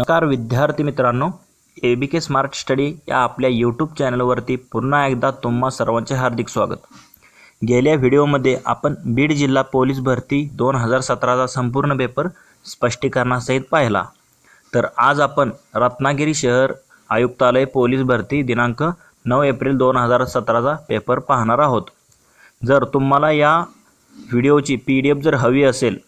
नकार विद्यार्थी मित्रांनो ए बी के स्मार्ट स्टडी या आपल्या यूट्यूब चॅनलवरती पुन्हा एकदा तुम्हा सर्वांचे हार्दिक स्वागत गेल्या व्हिडिओमध्ये आपण बीड जिल्हा पोलीस भरती दोन हजार सतराचा संपूर्ण पेपर स्पष्टीकरणासहित पाहिला तर आज आपण रत्नागिरी शहर आयुक्तालय पोलीस भरती दिनांक नऊ एप्रिल दोन हजार सतराचा पेपर पाहणार आहोत जर तुम्हाला या व्हिडिओची पी डी एफ जर हवी असेल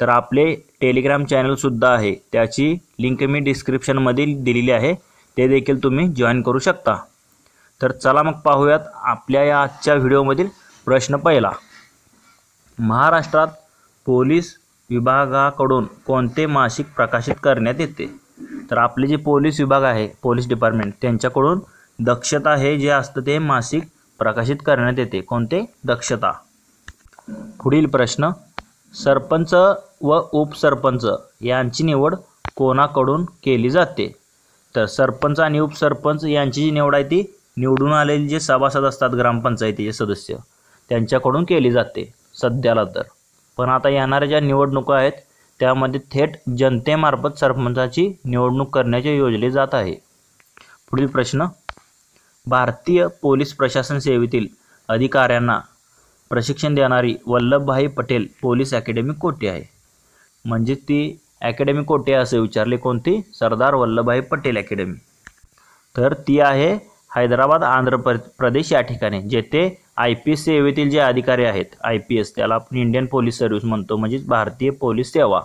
तर आपले टेलिग्राम चॅनलसुद्धा आहे त्याची लिंक मी डिस्क्रिप्शनमध्ये दिलेली आहे ते देखील तुम्ही जॉईन करू शकता तर चला मग पाहूयात आपल्या या आजच्या व्हिडिओमधील प्रश्न पहिला महाराष्ट्रात पोलीस विभागाकडून कोणते मासिक प्रकाशित करण्यात येते तर आपले जे पोलीस विभाग आहे पोलीस डिपार्टमेंट त्यांच्याकडून दक्षता हे जे असतं ते मासिक प्रकाशित करण्यात येते कोणते दक्षता पुढील प्रश्न सरपंच व उपसरपंच यांची निवड कोणाकडून केली जाते तर सरपंच आणि उपसरपंच यांची जी निवड आहे ती निवडून आलेले जे सभासद असतात ग्रामपंचायतीचे सदस्य त्यांच्याकडून केली जाते सध्याला तर पण आता येणाऱ्या ज्या निवडणुका आहेत त्यामध्ये थेट जनतेमार्फत सरपंचाची निवडणूक करण्याचे योजले जात आहे पुढील प्रश्न भारतीय पोलीस प्रशासन सेवेतील अधिकाऱ्यांना प्रशिक्षण देणारी वल्लभभाई पटेल पोलीस अकॅडमी कोठे आहे म्हणजे ती अकॅडमी कोठे असे विचारले कोणती सरदार वल्लभभाई पटेल अकॅडमी तर ती आहे हैदराबाद आंध्र प्रदेश या ठिकाणी जेथे आय पी एस सेवेतील जे अधिकारी आहेत आय पी एस त्याला आपण इंडियन पोलीस सर्व्हिस म्हणतो म्हणजेच भारतीय पोलीस सेवा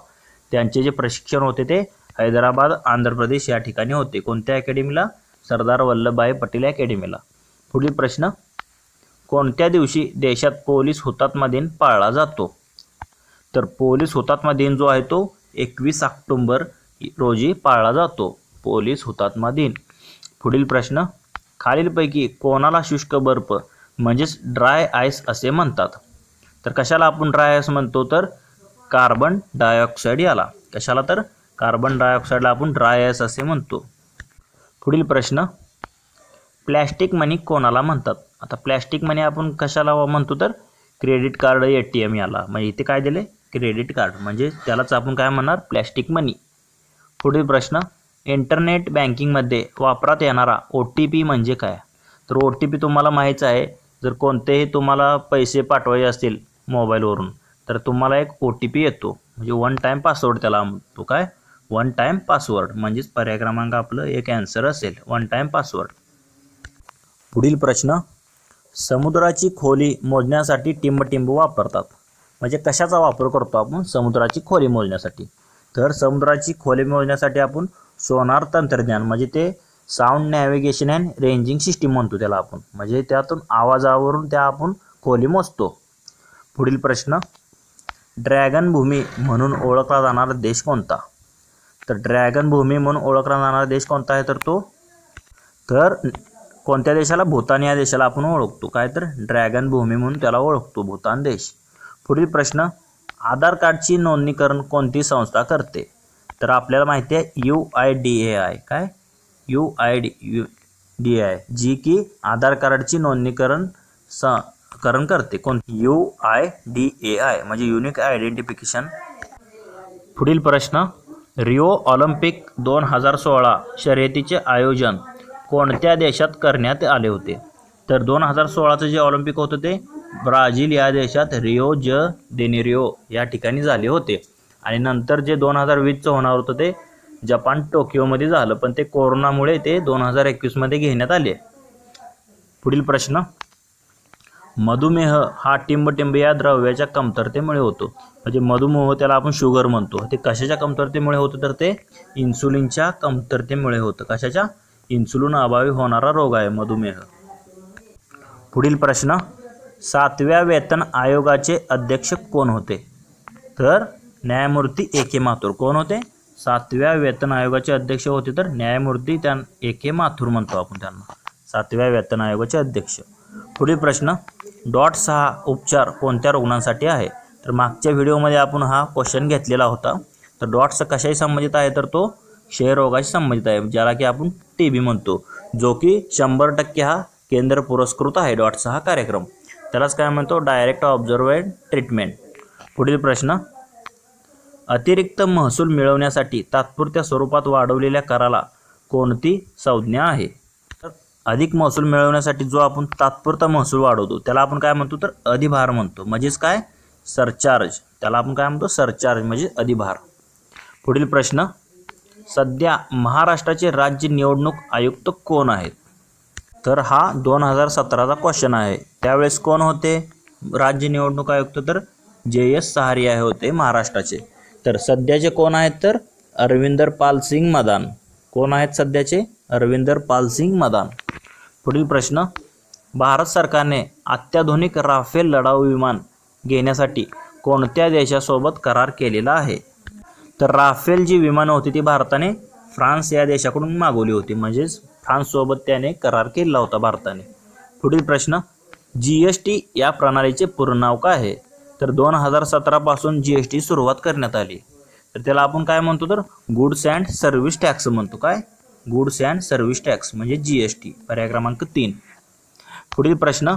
त्यांचे जे प्रशिक्षण होते ते हैदराबाद आंध्र प्रदेश या ठिकाणी होते कोणत्या अकॅडमीला सरदार वल्लभभाई पटेल अकॅडमीला पुढील प्रश्न कोणत्या दिवशी देशात पोलीस हुतात्मा दिन पाळला जातो तर पोलीस हुतात्मा दिन जो आहे तो एकवीस ऑक्टोंबर रोजी पाळला जातो पोलीस हुतात्मा दिन पुढील प्रश्न खालीलपैकी कोणाला शुष्क बर्फ म्हणजेच ड्राय आईस असे म्हणतात तर कशाला आपण ड्राय आईस म्हणतो तर कार्बन डायऑक्साईड याला कशाला तर कार्बन डायऑक्साईडला आपण ड्राय आईस असे म्हणतो पुढील प्रश्न प्लॅस्टिक मनी कोणाला म्हणतात आता प्लॅस्टिक मनी आपण कशाला म्हणतो तर credit card A T M याला म्हणजे इथे काय दिले क्रेडिट कार्ड म्हणजे त्यालाच आपण काय म्हणणार प्लॅस्टिक मनी पुढील प्रश्न इंटरनेट बँकिंगमध्ये वापरात येणारा ओ टी पी म्हणजे काय तर ओ टी पी तुम्हाला माहीत आहे जर कोणतेही तुम्हाला पैसे पाठवायचे असतील मोबाईलवरून तर तुम्हाला एक ओ टी पी येतो म्हणजे वन टाईम पासवर्ड त्याला म्हणतो काय वन टाईम पासवर्ड म्हणजेच पर्याय क्रमांक आपलं एक ॲन्सर असेल वन टाईम पासवर्ड पुढील प्रश्न समुद्राची खोली मोजण्यासाठी टिंबटिंब वापरतात म्हणजे कशाचा वापर करतो आपण समुद्राची खोली मोजण्यासाठी तर समुद्राची खोली मोजण्यासाठी आपण सोनार तंत्रज्ञान म्हणजे ते sound navigation and ranging system म्हणतो त्याला आपण म्हणजे त्यातून आवाजावरून त्या आपण खोली मोजतो पुढील प्रश्न ड्रॅगन भूमी म्हणून ओळखला जाणारा देश कोणता तर ड्रॅगन भूमी म्हणून ओळखला जाणारा देश कोणता आहे तर तो तर कोणत्या देशाला भूतान या देशाला आपण ओळखतो काय तर ड्रॅगन भूमी म्हणून त्याला ओळखतो भूतान देश पुढील प्रश्न आधार कार्डची नोंदणीकरण कोणती संस्था करते तर आपल्याला माहिती आहे U I D A I काय U I D U D I G की आधार कार्डची नोंदणीकरण स करण करते कोण U I D A I म्हणजे युनिक आयडेंटिफिकेशन पुढील प्रश्न रिओ ऑलिम्पिक दोन हजार सोळा शर्यतीचे आयोजन कोणत्या देशात करण्यात आले होते तर दोन हजार सोळाचं जे ऑलिम्पिक होतं ते ब्राझील या देशात रिओ ज देनेरिओ या ठिकाणी झाले होते आणि नंतर जे दोन हजार वीसचं होणार होतं ते जपान टोकियोमध्ये झालं पण ते कोरोनामुळे ते दोन हजार एकवीसमध्ये घेण्यात आले पुढील प्रश्न मधुमेह हा टिंबटिंब या द्रव्याच्या कमतरतेमुळे होतो म्हणजे मधुमेह त्याला आपण शुगर म्हणतो ते कशाच्या कमतरतेमुळे होतं तर ते इन्सुलिनच्या कमतरतेमुळे होतं कशाच्या इन्सुलिन अभावी होणारा रोग आहे मधुमेह पुढील प्रश्न सातव्या वेतन आयोगाचे अध्यक्ष कोण होते तर न्यायमूर्ती ए के माथूर कोण होते सातव्या वेतन आयोगाचे अध्यक्ष होते तर न्यायमूर्ती त्यां ए के माथूर म्हणतो आपण त्यांना सातव्या वेतन आयोगाचे अध्यक्ष पुढील प्रश्न डॉट सहा उपचार कोणत्या रुग्णांसाठी आहे तर मागच्या व्हिडिओमध्ये आपण हा क्वेश्चन घेतलेला होता तर डॉट्स कशाशी संबंधित आहे तर तो क्षयरोगाशी संबंधित आहे ज्याला की आपण टी बी म्हणतो जो की शंभर टक्के हा केंद्र पुरस्कृत आहे डॉट्स हा कार्यक्रम त्यालाच काय म्हणतो डायरेक्ट ऑब्झर्वेड ट्रीटमेंट पुढील प्रश्न अतिरिक्त महसूल मिळवण्यासाठी तात्पुरत्या स्वरूपात वाढवलेल्या कराला कोणती संज्ञा आहे तर अधिक महसूल मिळवण्यासाठी जो आपण तात्पुरता महसूल वाढवतो त्याला आपण काय म्हणतो तर अधिभार म्हणतो म्हणजेच काय सरचार्ज त्याला आपण काय म्हणतो सरचार्ज म्हणजे अधिभार पुढील प्रश्न सध्या महाराष्ट्राचे राज्य निवडणूक आयुक्त कोण आहेत तर हा दोन हजार सतराचा क्वेश्चन आहे त्यावेळेस कोण होते राज्य निवडणूक आयुक्त तर जे एस सहारिया होते महाराष्ट्राचे तर सध्याचे कोण आहेत तर अरविंदर पाल सिंग मदान कोण आहेत सध्याचे अरविंदर पाल सिंग मदान पुढील प्रश्न भारत सरकारने अत्याधुनिक राफेल लढाऊ विमान घेण्यासाठी कोणत्या देशासोबत करार केलेला आहे तर राफेल जी विमानं होती ती भारताने फ्रान्स या देशाकडून मागवली होती म्हणजेच फ्रान्ससोबत त्याने करार केला होता भारताने पुढील प्रश्न जी एस टी या प्रणालीचे पूर्ण नाव काय आहे तर दोन हजार सतरापासून जी एस टी सुरुवात करण्यात आली तर त्याला आपण काय म्हणतो तर गुड्स अँड सर्व्हिस टॅक्स म्हणतो काय गुड्स अँड सर्व्हिस टॅक्स म्हणजे जी एस टी पर्याय क्रमांक तीन पुढील प्रश्न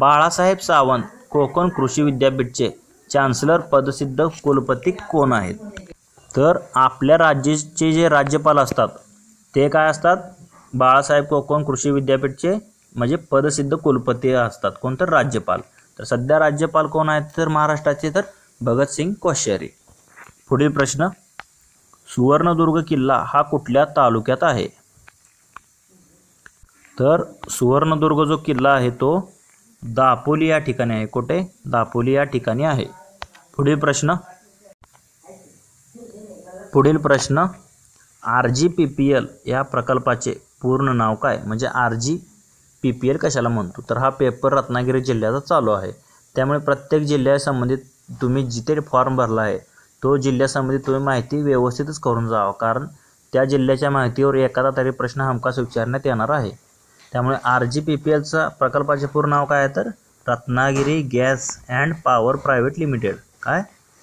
बाळासाहेब सावंत कोकण कृषी विद्यापीठचे चान्सलर पदसिद्ध कुलपती कोण आहेत तर आपल्या राज्याचे जे राज्यपाल असतात ते काय असतात बाळासाहेब कोकण कृषी विद्यापीठचे म्हणजे पदसिद्ध कुलपती असतात कोणतर राज्यपाल तर सध्या राज्यपाल कोण आहेत तर महाराष्ट्राचे तर भगतसिंग कोश्यारी पुढील प्रश्न सुवर्णदुर्ग किल्ला हा कुठल्या तालुक्यात आहे तर सुवर्णदुर्ग जो किल्ला आहे तो दापोली या ठिकाणी आहे कुठे दापोली या ठिकाणी आहे पुढील प्रश्न पुढील प्रश्न R G P P L या प्रकल्पाचे पूर्ण नाव काय म्हणजे R G P P L कशाला म्हणतो तर हा पेपर रत्नागिरी जिल्ह्याचा चालू आहे त्यामुळे प्रत्येक जिल्ह्यासंबंधित तुम्ही जिथे फॉर्म भरला आहे तो जिल्ह्यासंबंधित तुम्ही माहिती व्यवस्थितच करून जावा कारण त्या जिल्ह्याच्या माहितीवर एखादा तरी प्रश्न हमखास विचारण्यात येणार आहे त्यामुळे आर जी पी पी एलचा प्रकल्पाचे पूर्ण नाव काय आहे तर Ratnagiri gas and power private limited काय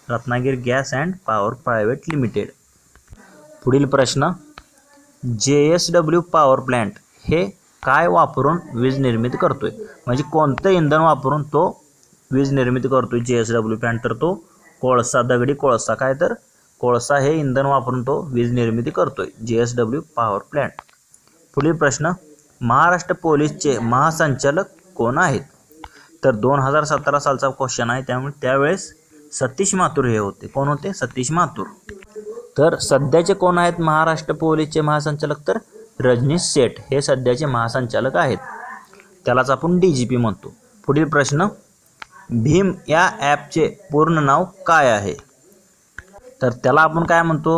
Ratnagiri gas and power private limited पुढील प्रश्न जे एस डब्ल्यू पॉवर प्लॅन्ट हे काय वापरून वीज निर्मिती करतो आहे म्हणजे कोणतं इंधन वापरून तो वीज निर्मिती करतो आहे जे एस डब्ल्यू प्लॅन्ट तर तो कोळसा दगडी कोळसा काय तर कोळसा हे इंधन वापरून तो वीज निर्मिती करतो आहे जे एस डब्ल्यू पॉवर प्लॅन्ट पुढील प्रश्न महाराष्ट्र पोलीसचे महासंचालक कोण आहेत तर दोन हजार सतरा सालचा क्वेश्चन आहे त्यामुळे त्यावेळेस सतीश माथुर हे होते कोण होते सतीश माथुर तर सध्याचे कोण आहेत महाराष्ट्र पोलीसचे महासंचालक तर रजनीश सेठ हे सध्याचे महासंचालक आहेत त्यालाच आपण डी जी पी म्हणतो पुढील प्रश्न भीम या ॲपचे पूर्ण नाव काय आहे तर त्याला आपण काय म्हणतो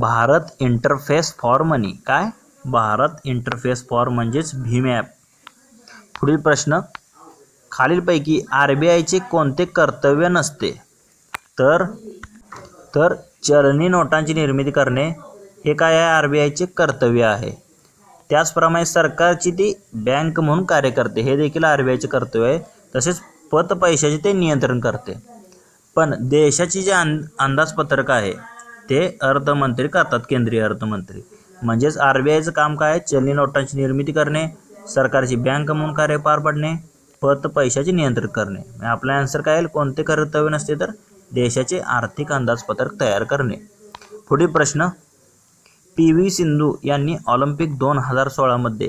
भारत इंटरफेस फॉर मनी काय भारत इंटरफेस फॉर म्हणजेच भीम ॲप पुढील प्रश्न खालीलपैकी आर बी आयचे कोणते कर्तव्य नसते तर तर चलनी नोटांची निर्मिती करणे हे काय आहे आर बी आयचे कर्तव्य आहे त्याचप्रमाणे सरकारची ती बँक म्हणून कार्य करते हे देखील आर बी आयचे कर्तव्य आहे तसेच पत पैशाचे ते नियंत्रण करते पण देशाची जे अं अंदाजपत्रक आहे ते अर्थमंत्री करतात केंद्रीय अर्थमंत्री म्हणजेच आर बी आयचं काम काय आहे चलनी नोटांची निर्मिती करणे सरकारची बँक म्हणून कार्य पार पडणे पत पैशाचे नियंत्रण करणे आपला आन्सर काय येईल कोणते कर्तव्य नसते तर देशाचे आर्थिक अंदाजपत्रक तयार करणे पुढील प्रश्न पी व्ही सिंधू यांनी ऑलिम्पिक दोन हजार सोळामध्ये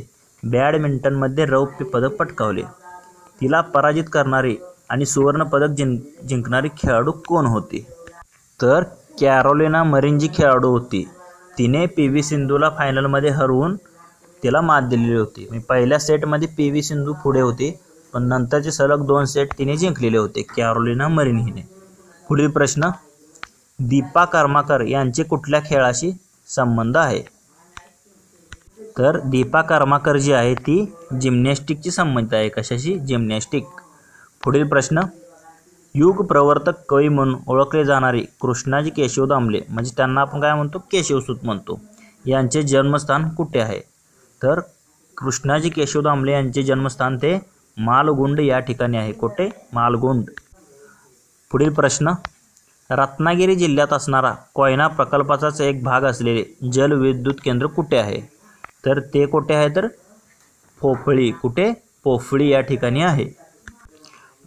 बॅडमिंटनमध्ये रौप्य पदक पटकावले तिला पराजित करणारी आणि सुवर्णपदक जिंक जिंकणारी खेळाडू कोण होती तर कॅरोलिना मरीनजी खेळाडू होती तिने पी व्ही सिंधूला फायनलमध्ये हरवून तिला मात दिलेली होती म्हणजे पहिल्या सेटमध्ये पी व्ही सिंधू पुढे होती पण नंतरचे सलग दोन सेट तिने जिंकलेले होते कॅरोलिना मरीन हिने पुढील प्रश्न दीपा कर्माकर यांचे कुठल्या खेळाशी संबंध आहे तर दीपा कर्माकर जी आहे ती जिमनॅस्टिकची संबंधित आहे कशाशी जिमनॅस्टिक पुढील प्रश्न युग प्रवर्तक कवी म्हणून ओळखले जाणारे कृष्णाजी केशव दामले म्हणजे त्यांना आपण काय म्हणतो केशवसूत म्हणतो यांचे जन्मस्थान कुठे आहे तर कृष्णाजी केशव दामले यांचे जन्मस्थान ते मालगुंड या ठिकाणी आहे कुठे मालगुंड पुढील प्रश्न रत्नागिरी जिल्ह्यात असणारा कोयना प्रकल्पाचाच एक भाग असलेले जलविद्युत केंद्र कुठे आहे तर ते कुठे आहे तर पोफळी कुठे पोफळी या ठिकाणी आहे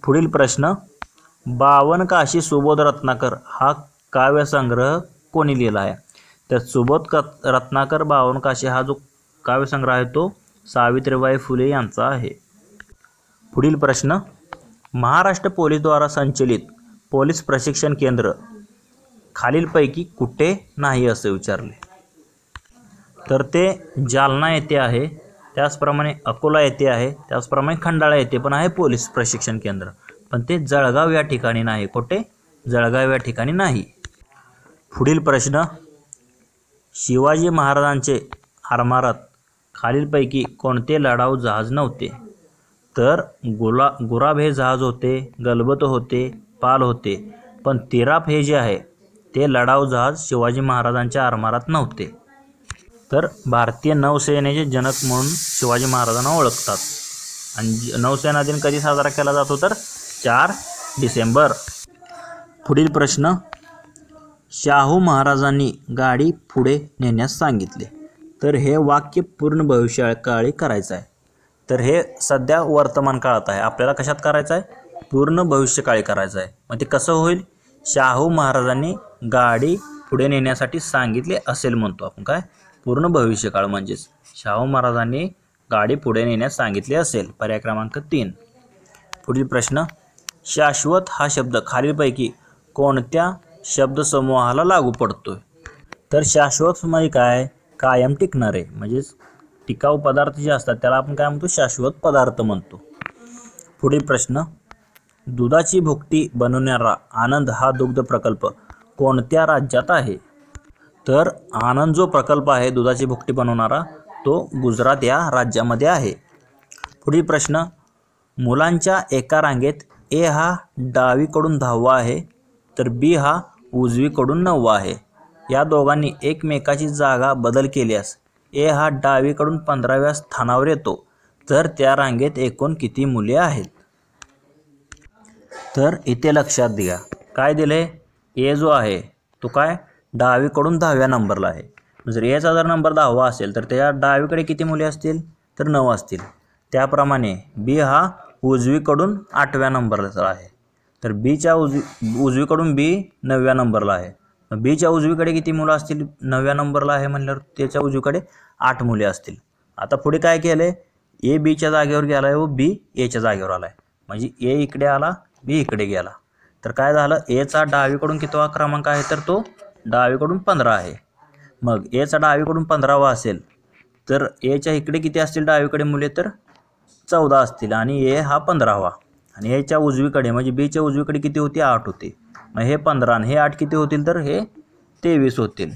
पुढील प्रश्न काशी सुबोध रत्नाकर हा काव्यसंग्रह कोणी लिहिला आहे तर सुबोध रत्नाकर काशी हा जो काव्यसंग्रह आहे तो सावित्रीबाई फुले यांचा आहे पुढील प्रश्न महाराष्ट्र पोलीसद्वारा संचलित पोलीस प्रशिक्षण केंद्र खालीलपैकी कुठे नाही असे विचारले तर ते जालना येथे आहे त्याचप्रमाणे अकोला येथे आहे त्याचप्रमाणे खंडाळा येथे पण आहे पोलीस प्रशिक्षण केंद्र पण ते जळगाव या ठिकाणी नाही कुठे जळगाव या ठिकाणी नाही पुढील प्रश्न शिवाजी महाराजांचे आरमारात खालीलपैकी कोणते लढाऊ जहाज नव्हते तर गुला गुराब हे जहाज होते गलबत होते पाल होते पण तिराप हे जे आहे ते लढाऊ जहाज शिवाजी महाराजांच्या आरमारात नव्हते तर भारतीय नौसेनेचे जनक म्हणून शिवाजी महाराजांना ओळखतात आणि नौसेना दिन कधी साजरा केला जातो तर चार डिसेंबर पुढील प्रश्न शाहू महाराजांनी गाडी पुढे नेण्यास सांगितले तर हे वाक्य पूर्ण भविष्याकाळी करायचं आहे तर हे सध्या वर्तमान काळात आहे आपल्याला कशात करायचं आहे पूर्ण भविष्यकाळी करायचं आहे मग ते कसं होईल शाहू महाराजांनी गाडी पुढे नेण्यासाठी सांगितले असेल म्हणतो आपण काय पूर्ण भविष्यकाळ म्हणजेच शाहू महाराजांनी गाडी पुढे नेण्यास सांगितले असेल पर्याय क्रमांक तीन पुढील प्रश्न शाश्वत हा शब्द खालीलपैकी कोणत्या शब्दसमूहाला लागू पडतो तर शाश्वत म्हणजे काय कायम टिकणारे म्हणजेच टिकाऊ पदार्थ जे असतात त्याला आपण काय म्हणतो शाश्वत पदार्थ म्हणतो पुढील प्रश्न दुधाची भुकटी बनवणारा आनंद हा दुग्ध प्रकल्प कोणत्या राज्यात आहे तर आनंद जो प्रकल्प आहे दुधाची भुकटी बनवणारा तो गुजरात या राज्यामध्ये आहे पुढील प्रश्न मुलांच्या एका रांगेत ए हा डावीकडून दहावा आहे तर बी हा उजवीकडून नववा आहे या दोघांनी एकमेकाची जागा बदल केल्यास ए हा डावीकडून पंधराव्या स्थानावर येतो तर त्या रांगेत एकूण किती मुले आहेत तर इथे लक्षात द्या काय दिले ए जो आहे तो काय डावीकडून दहाव्या नंबरला आहे जर एचा जर नंबर दहावा असेल तर त्या डावीकडे किती मुले असतील तर नऊ असतील त्याप्रमाणे बी हा उजवीकडून आठव्या नंबरचा आहे तर बीच्या उजवी उजवीकडून बी नवव्या नंबरला आहे बीच्या उजवीकडे किती मुलं असतील नवव्या नंबरला आहे म्हणल्यावर त्याच्या उजवीकडे आठ मुले असतील आता पुढे काय केलं आहे ए बीच्या जागेवर गेला आहे व बी एच्या जागेवर आला आहे म्हणजे ए इकडे आला बी इकडे गेला तर काय झालं एचा डावीकडून कितवा क्रमांक आहे तर तो डावीकडून पंधरा आहे मग एचा डावीकडून पंधरावा असेल तर एच्या इकडे किती असतील डावीकडे मुले तर चौदा असतील आणि ए हा पंधरावा आणि एच्या उजवीकडे म्हणजे बीच्या उजवीकडे किती होती आठ होती मग हे पंधरा आणि हे आठ किती होतील तर हे तेवीस होतील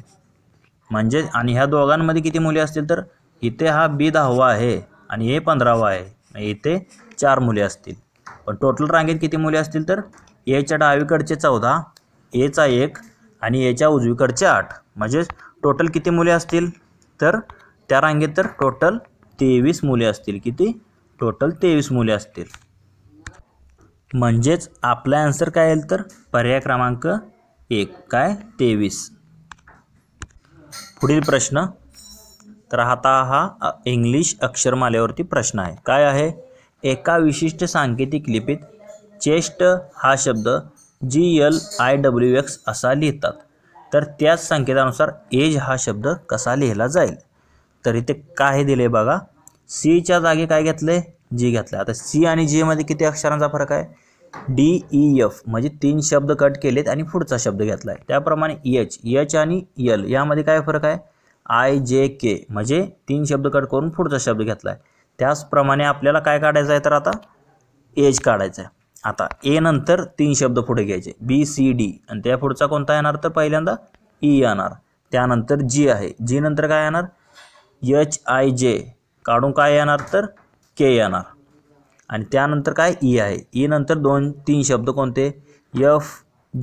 म्हणजे आणि ह्या दोघांमध्ये किती मुले असतील तर इथे हा बी दहावा आहे आणि हे पंधरावा आहे इथे चार मुले असतील पण टोटल रांगेत किती मुले असतील तर एच्या डावीकडचे चौदा एचा एक आणि एच्या उजवीकडचे आठ म्हणजेच टोटल किती मुले असतील तर त्या रांगेत तर टोटल तेवीस मुले असतील किती टोटल तेवीस मुले असतील म्हणजेच आपला आन्सर काय येईल तर पर्याय क्रमांक एक काय तेवीस पुढील प्रश्न तर आता हा इंग्लिश अक्षरमालेवरती प्रश्न आहे काय आहे एका विशिष्ट सांकेतिक लिपीत चेस्ट हा शब्द G L I W X असा लिहितात तर त्याच संकेतानुसार एज हा शब्द कसा लिहिला जाईल तर इथे काय दिले बघा सीच्या जागी काय घेतले जी घेतलं आता सी आणि जीमध्ये किती अक्षरांचा फरक आहे डी ई एफ म्हणजे तीन शब्द कट केलेत आणि पुढचा शब्द घेतला आहे त्याप्रमाणे एच एच आणि यल यामध्ये काय फरक आहे आय जे के म्हणजे तीन शब्द कट करून पुढचा शब्द घेतला आहे त्याचप्रमाणे आपल्याला काय काढायचं आहे तर आता एज काढायचं आहे आता ए नंतर तीन शब्द पुढे घ्यायचे बी सी डी आणि त्या पुढचा कोणता येणार तर पहिल्यांदा ई येणार त्यानंतर जी आहे जी नंतर काय येणार एच आय जे काढून काय येणार तर के येणार आणि त्यानंतर काय ई आहे ई नंतर दोन तीन शब्द कोणते एफ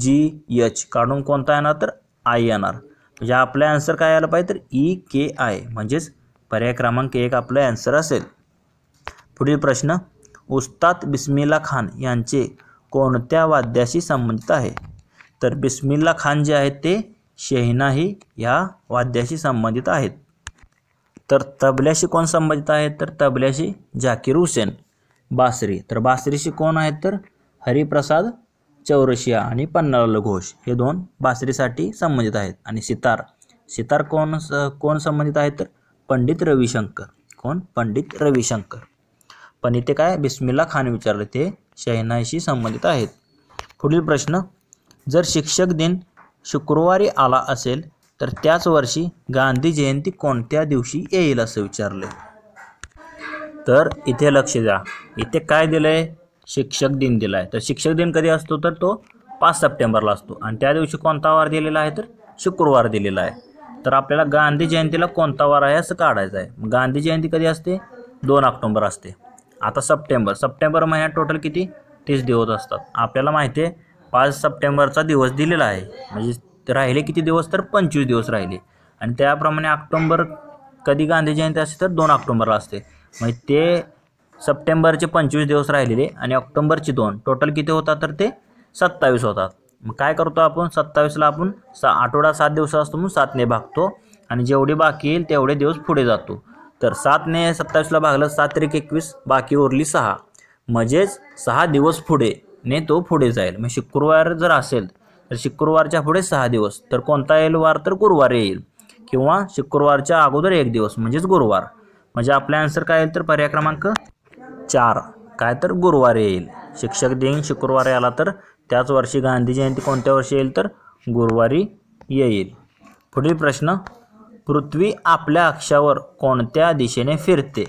जी एच काढून कोणता येणार तर आय येणार म्हणजे आपलं ॲन्सर काय आलं पाहिजे तर ई के आय म्हणजेच पर्याय क्रमांक एक आपलं ॲन्सर असेल पुढील प्रश्न उस्ताद बिस्मिल्ला खान यांचे कोणत्या वाद्याशी संबंधित आहे तर बिस्मिल्ला खान जे आहेत ते शेहनाही या वाद्याशी संबंधित आहेत तर तबल्याशी कोण संबंधित आहेत तर तबल्याशी जाकीर हुसेन बासरी तर बासरीशी कोण आहेत तर हरिप्रसाद चौरशिया आणि पन्नालाल घोष हे दोन बासरीसाठी संबंधित आहेत आणि सितार सितार कोण कोण संबंधित आहेत तर पंडित रविशंकर कोण पंडित रविशंकर पण इथे काय बिस्मिल्ला खान विचारले ते शहनाईशी संबंधित आहेत पुढील प्रश्न जर शिक्षक दिन शुक्रवारी आला असेल तर त्याच वर्षी गांधी जयंती कोणत्या दिवशी येईल असं विचारले तर इथे लक्ष द्या इथे काय दिलं आहे शिक्षक दिन दिला आहे तर शिक्षक दिन कधी असतो तर तो पाच सप्टेंबरला असतो आणि त्या दिवशी कोणता वार दिलेला आहे तर शुक्रवार दिलेला आहे तर आपल्याला गांधी जयंतीला कोणता वार आहे असं काढायचं आहे गांधी जयंती कधी असते दोन ऑक्टोंबर असते आता सप्टेंबर सप्टेंबर महिन्यात टोटल किती तीस दिवस असतात आपल्याला माहिती आहे पाच सप्टेंबरचा दिवस दिलेला आहे म्हणजे राहिले किती दिवस तर पंचवीस दिवस राहिले आणि त्याप्रमाणे ऑक्टोंबर कधी गांधी जयंती असते तर दोन ऑक्टोंबरला असते म्हणजे ते सप्टेंबरचे पंचवीस दिवस राहिलेले आणि ऑक्टोंबरचे दोन टोटल किती होतात तर ते सत्तावीस होतात मग काय करतो आपण सत्तावीसला आपण सा आठवडा सात दिवस असतो म्हणून सातने भागतो आणि जेवढे बाकी येईल तेवढे दिवस पुढे जातो तर सातने सत्तावीसला भागलं सात तरी एकवीस बाकी उरली सहा म्हणजेच सहा दिवस पुढे ने तो पुढे जाईल मग शुक्रवार जर असेल तर शुक्रवारच्या पुढे सहा दिवस तर कोणता येईल वार तर गुरुवार येईल किंवा शुक्रवारच्या अगोदर एक दिवस म्हणजेच गुरुवार म्हणजे आपला आन्सर काय येईल तर पर्याय क्रमांक चार काय तर गुरुवार येईल शिक्षक दिन शुक्रवार आला तर त्याच वर्षी गांधी जयंती कोणत्या वर्षी येईल तर गुरुवारी येईल पुढील प्रश्न पृथ्वी आपल्या अक्षावर कोणत्या दिशेने फिरते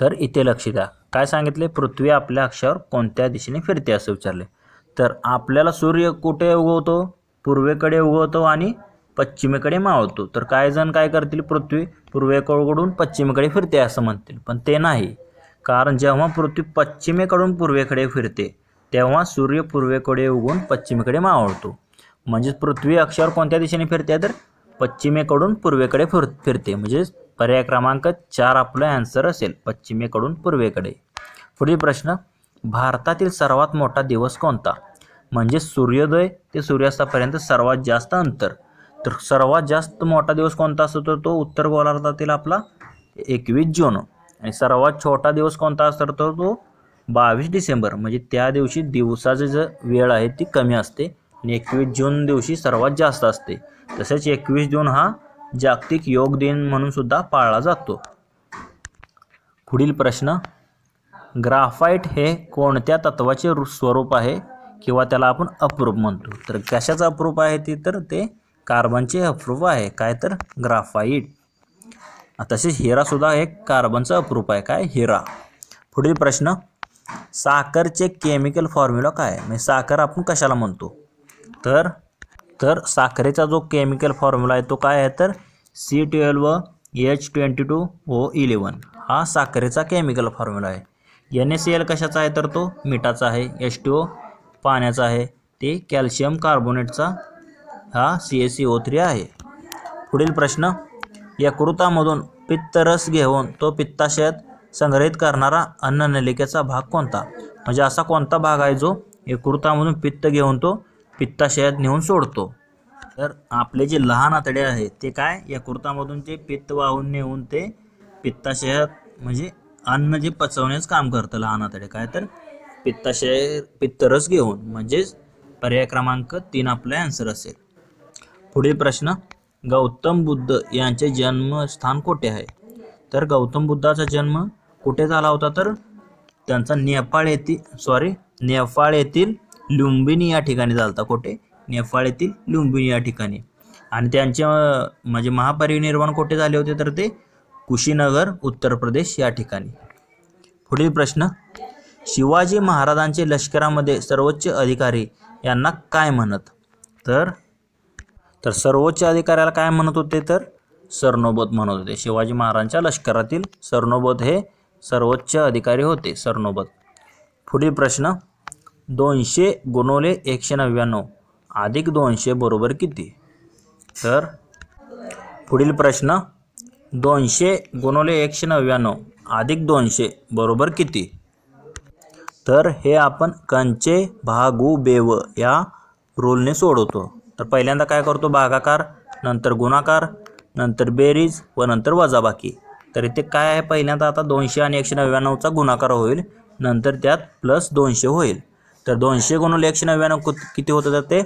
तर इथे लक्ष द्या काय सांगितले पृथ्वी आपल्या अक्षावर कोणत्या दिशेने फिरते असं विचारले तर आपल्याला सूर्य कुठे उगवतो पूर्वेकडे उगवतो आणि पश्चिमेकडे मावतो तर काय जण काय करतील पृथ्वी पूर्वेकडून पश्चिमेकडे फिरते असं म्हणतील पण ते नाही कारण जेव्हा पृथ्वी पश्चिमेकडून पूर्वेकडे फिरते तेव्हा सूर्य पूर्वेकडे उगवून पश्चिमेकडे मावळतो म्हणजेच पृथ्वी अक्षावर कोणत्या दिशेने फिरते तर पश्चिमेकडून पूर्वेकडे फिर फिरते म्हणजे पर्याय क्रमांक चार आपलं ॲन्सर असेल पश्चिमेकडून पूर्वेकडे पुढील प्रश्न भारतातील सर्वात मोठा दिवस कोणता म्हणजे सूर्योदय ते सूर्यास्तापर्यंत सर्वात जास्त अंतर तर सर्वात जास्त मोठा दिवस कोणता असतो तर तो उत्तर गोलार्धातील आपला एकवीस जून आणि सर्वात छोटा दिवस कोणता असतो तर तो बावीस डिसेंबर म्हणजे त्या दिवशी दिवसाचं जर वेळ आहे ती कमी असते आणि एकवीस जून दिवशी सर्वात जास्त असते तसेच एकवीस जून हा जागतिक योग दिन म्हणून सुद्धा पाळला जातो पुढील प्रश्न ग्राफाईट हे कोणत्या तत्वाचे स्वरूप आहे किंवा त्याला आपण अप्रूप म्हणतो तर कशाचं अप्रूप आहे ती तर ते कार्बनचे अप्रूप आहे काय तर ग्राफाईट तसेच हिरासुद्धा एक कार्बनचं अप्रूप आहे काय हिरा पुढील प्रश्न साखरचे केमिकल फॉर्म्युला काय म्हणजे साखर आपण कशाला म्हणतो तर तर साखरेचा जो केमिकल फॉर्म्युला आहे तो काय आहे तर C twelve H twenty two O eleven हा साखरेचा केमिकल फॉर्म्युला आहे एन एस एल कशाचा आहे तर तो मिठाचा आहे एच टी ओ पाण्याचा आहे ते कॅल्शियम कार्बोनेटचा हा C S C O three आहे पुढील प्रश्न यकृतामधून पित्तरस घेऊन तो पित्ताशयात संग्रहित करणारा अन्ननलिकेचा भाग कोणता म्हणजे असा कोणता भाग आहे जो यकृतामधून पित्त घेऊन तो पित्ताशयात नेऊन सोडतो तर आपले जे लहान आतडे आहेत ते काय या कुर्तामधून जे पित्त वाहून नेऊन ते पित्ताशयात म्हणजे अन्न जे पचवण्याचं काम करतं लहान आतडे काय तर पित्ताशय पित्तरस घेऊन म्हणजेच पर्याय क्रमांक तीन आपला आन्सर असेल पुढील प्रश्न गौतम बुद्ध यांचे जन्मस्थान कुठे आहे तर गौतम बुद्धाचा जन्म कुठे झाला होता तर त्यांचा नेपाळ येथील सॉरी नेपाळ येथील लुंबिनी या ठिकाणी झालता कोठे नेपाळ येथील लुंबिनी या ठिकाणी आणि त्यांचे म्हणजे महापरिनिर्वाण कोठे झाले होते तर ते कुशीनगर उत्तर प्रदेश या ठिकाणी पुढील प्रश्न शिवाजी महाराजांचे लष्करामध्ये सर्वोच्च अधिकारी यांना काय म्हणत तर तर सर्वोच्च अधिकाऱ्याला काय म्हणत होते तर सरनोबत म्हणत होते शिवाजी महाराजांच्या लष्करातील सरनोबत हे सर्वोच्च अधिकारी होते सरनोबत पुढील प्रश्न दोनशे गुणवले एकशे नव्याण्णव अधिक दोनशे बरोबर किती तर पुढील प्रश्न दोनशे गुणवले एकशे नव्याण्णव अधिक दोनशे बरोबर किती तर हे आपण कंचे भागू बेव या रूलने सोडवतो तर पहिल्यांदा काय करतो भागाकार नंतर गुणाकार नंतर बेरीज व नंतर वजाबाकी तर इथे काय आहे पहिल्यांदा आता दोनशे आणि एकशे नव्याण्णवचा गुणाकार होईल नंतर त्यात प्लस दोनशे होईल तर दोनशे गुणवले एकशे नव्याण्णव किती होतं तर ते